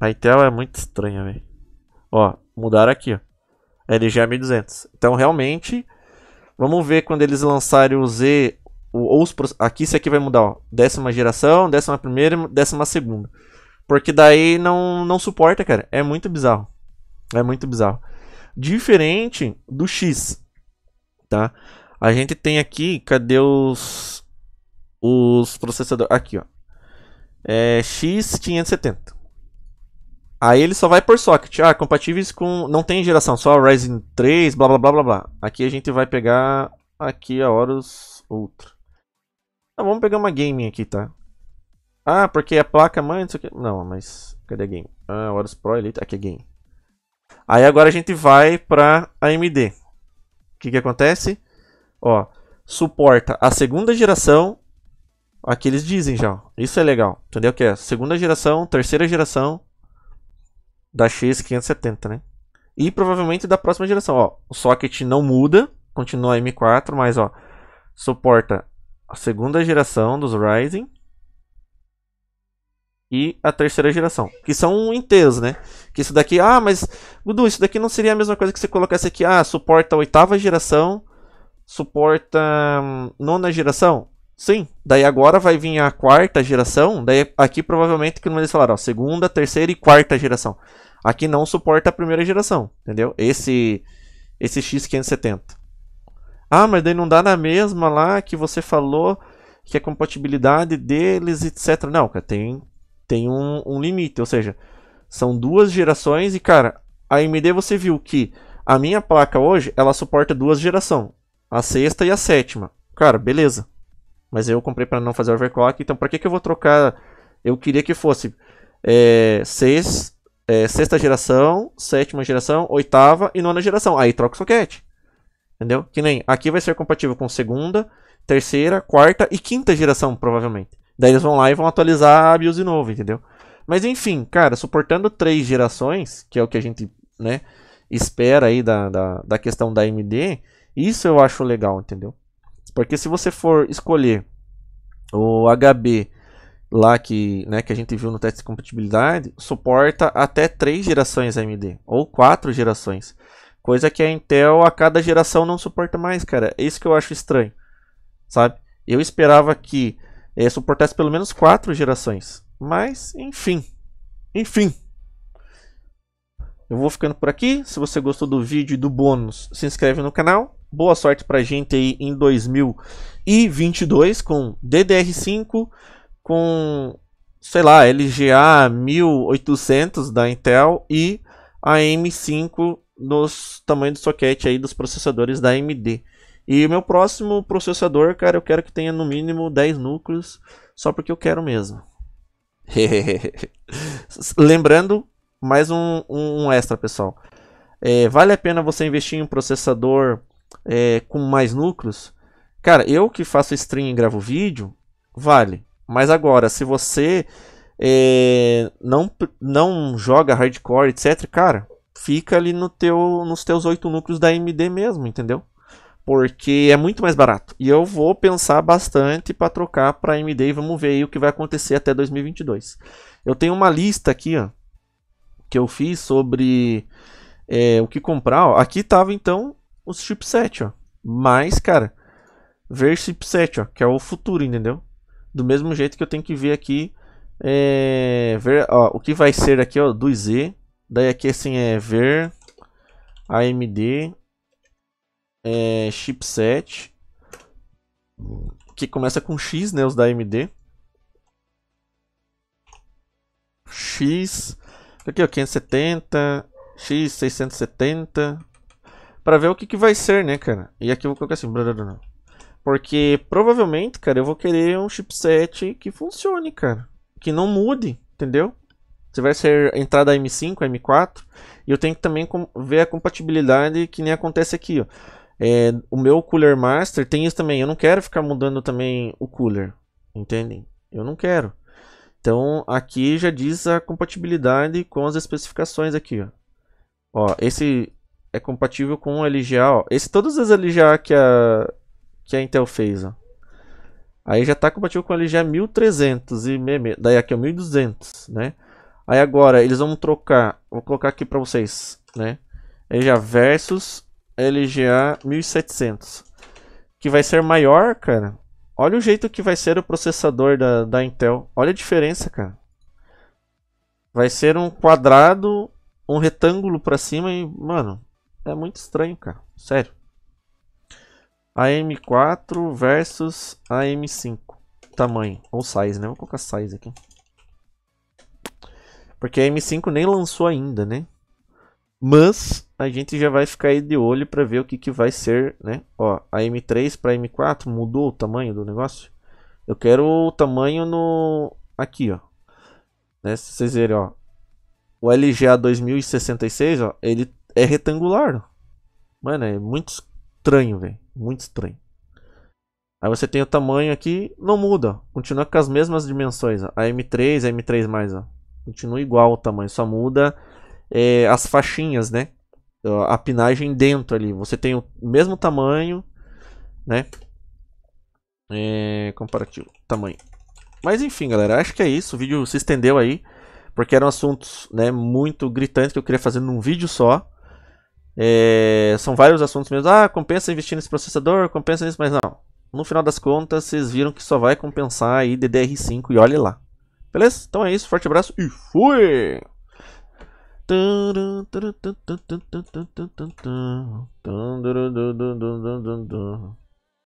A Intel é muito estranha, velho. Ó, mudaram aqui, ó. LG 1200. Então, realmente, vamos ver quando eles lançarem o Z ou os aqui isso aqui vai mudar, ó. Décima geração, décima primeira, décima segunda. Porque daí não não suporta, cara. É muito bizarro. É muito bizarro. Diferente do X, tá? A gente tem aqui, cadê os os processadores? Aqui, ó. É X570. Aí ele só vai por socket. Ah, compatíveis com. Não tem geração, só Ryzen 3, blá blá blá blá blá. Aqui a gente vai pegar. Aqui a Horus Ultra. vamos pegar uma gaming aqui, tá? Ah, porque a é placa mãe, não sei o que. Não, mas. Cadê a game? Ah, Horus Pro Elite. Tá aqui é game. Aí agora a gente vai pra AMD. O que que acontece? Ó, suporta a segunda geração. Aqui eles dizem já. Isso é legal. Entendeu que é? Segunda geração, terceira geração da X570, né? E provavelmente da próxima geração, ó. O socket não muda, continua M4, mas ó, suporta a segunda geração dos Ryzen e a terceira geração, que são inteiros, né? Que isso daqui, ah, mas Gudu, isso daqui não seria a mesma coisa que você colocasse aqui, ah, suporta a oitava geração suporta hum, nona geração? Sim. Daí agora vai vir a quarta geração. Daí aqui provavelmente que eles falaram, ó, segunda, terceira e quarta geração. Aqui não suporta a primeira geração, entendeu? Esse esse X570. Ah, mas daí não dá na mesma lá que você falou que a compatibilidade deles, etc. Não, cara, tem, tem um, um limite. Ou seja, são duas gerações e, cara, a AMD você viu que a minha placa hoje, ela suporta duas gerações a sexta e a sétima. Cara, beleza. Mas eu comprei para não fazer overclock, então para que, que eu vou trocar? Eu queria que fosse é, seis, é, sexta geração, sétima geração, oitava e nona geração. Aí troca o soquete. Entendeu? Que nem aqui vai ser compatível com segunda, terceira, quarta e quinta geração, provavelmente. Daí eles vão lá e vão atualizar a BIOS de novo, entendeu? Mas enfim, cara, suportando três gerações, que é o que a gente né, espera aí da, da, da questão da AMD, isso eu acho legal, entendeu? Porque se você for escolher o HB lá que, né, que a gente viu no teste de compatibilidade, suporta até 3 gerações AMD ou 4 gerações. Coisa que a Intel a cada geração não suporta mais, cara. É isso que eu acho estranho. Sabe? Eu esperava que é, suportasse pelo menos 4 gerações. Mas, enfim. Enfim. Eu vou ficando por aqui. Se você gostou do vídeo e do bônus, se inscreve no canal. Boa sorte pra gente aí em 2022 com DDR5, com, sei lá, LGA 1800 da Intel e a M5 nos tamanhos do soquete aí dos processadores da AMD. E o meu próximo processador, cara, eu quero que tenha no mínimo 10 núcleos, só porque eu quero mesmo. Lembrando, mais um, um, extra, pessoal. É, vale a pena você investir em um processador é, com mais núcleos, cara, eu que faço stream e gravo vídeo, vale. Mas agora, se você é, não, não joga hardcore, etc., cara, fica ali no teu, nos teus oito núcleos da AMD mesmo, entendeu? Porque é muito mais barato. E eu vou pensar bastante para trocar para AMD e vamos ver aí o que vai acontecer até 2022. Eu tenho uma lista aqui, ó, que eu fiz sobre é, o que comprar. Ó. Aqui tava então os chipset, ó. Mas, cara, ver chipset, ó, que é o futuro, entendeu? Do mesmo jeito que eu tenho que ver aqui, é, ver, ó, o que vai ser aqui, ó, do Z. Daí aqui assim é ver AMD é, chipset que começa com X, né, os da AMD. X aqui, ó, 570, X670 para ver o que, que vai ser, né, cara? E aqui eu vou colocar assim, porque provavelmente, cara, eu vou querer um chipset que funcione, cara, que não mude, entendeu? Se vai ser entrada M5, M4, e eu tenho que também ver a compatibilidade que nem acontece aqui, ó. É, o meu Cooler Master tem isso também, eu não quero ficar mudando também o cooler, entendem? Eu não quero. Então, aqui já diz a compatibilidade com as especificações aqui, ó. Ó, esse é compatível com o LGA, ó. Esse, todas as LGA que a, que a Intel fez, ó. Aí já está compatível com o LGA 1300 e meme, daí aqui é 1200, né? Aí agora eles vão trocar, vou colocar aqui para vocês, né? LGA versus LGA 1700, que vai ser maior, cara. Olha o jeito que vai ser o processador da, da Intel. Olha a diferença, cara. Vai ser um quadrado, um retângulo para cima e, mano, é muito estranho, cara. Sério. A M4 versus a M5. Tamanho. Ou size, né? Vou colocar size aqui. Porque a M5 nem lançou ainda, né? Mas a gente já vai ficar aí de olho para ver o que, que vai ser, né? Ó, a M3 para M4 mudou o tamanho do negócio. Eu quero o tamanho no aqui, ó. Né? Se vocês verem, ó. O LGA 2066, ó, ele é retangular. Mano, é muito estranho, velho. Muito estranho. Aí você tem o tamanho aqui, não muda. Continua com as mesmas dimensões. Ó. A M3, a M3+, ó. Continua igual o tamanho, só muda é, as faixinhas, né? A pinagem dentro ali. Você tem o mesmo tamanho, né? É, comparativo, tamanho. Mas enfim, galera, acho que é isso. O vídeo se estendeu aí, porque eram assuntos né, muito gritantes que eu queria fazer num vídeo só. É, são vários assuntos mesmo. Ah, compensa investir nesse processador, compensa isso, mas não. No final das contas, vocês viram que só vai compensar aí DDR5 e olhe lá. Beleza? Então é isso, forte abraço e fui!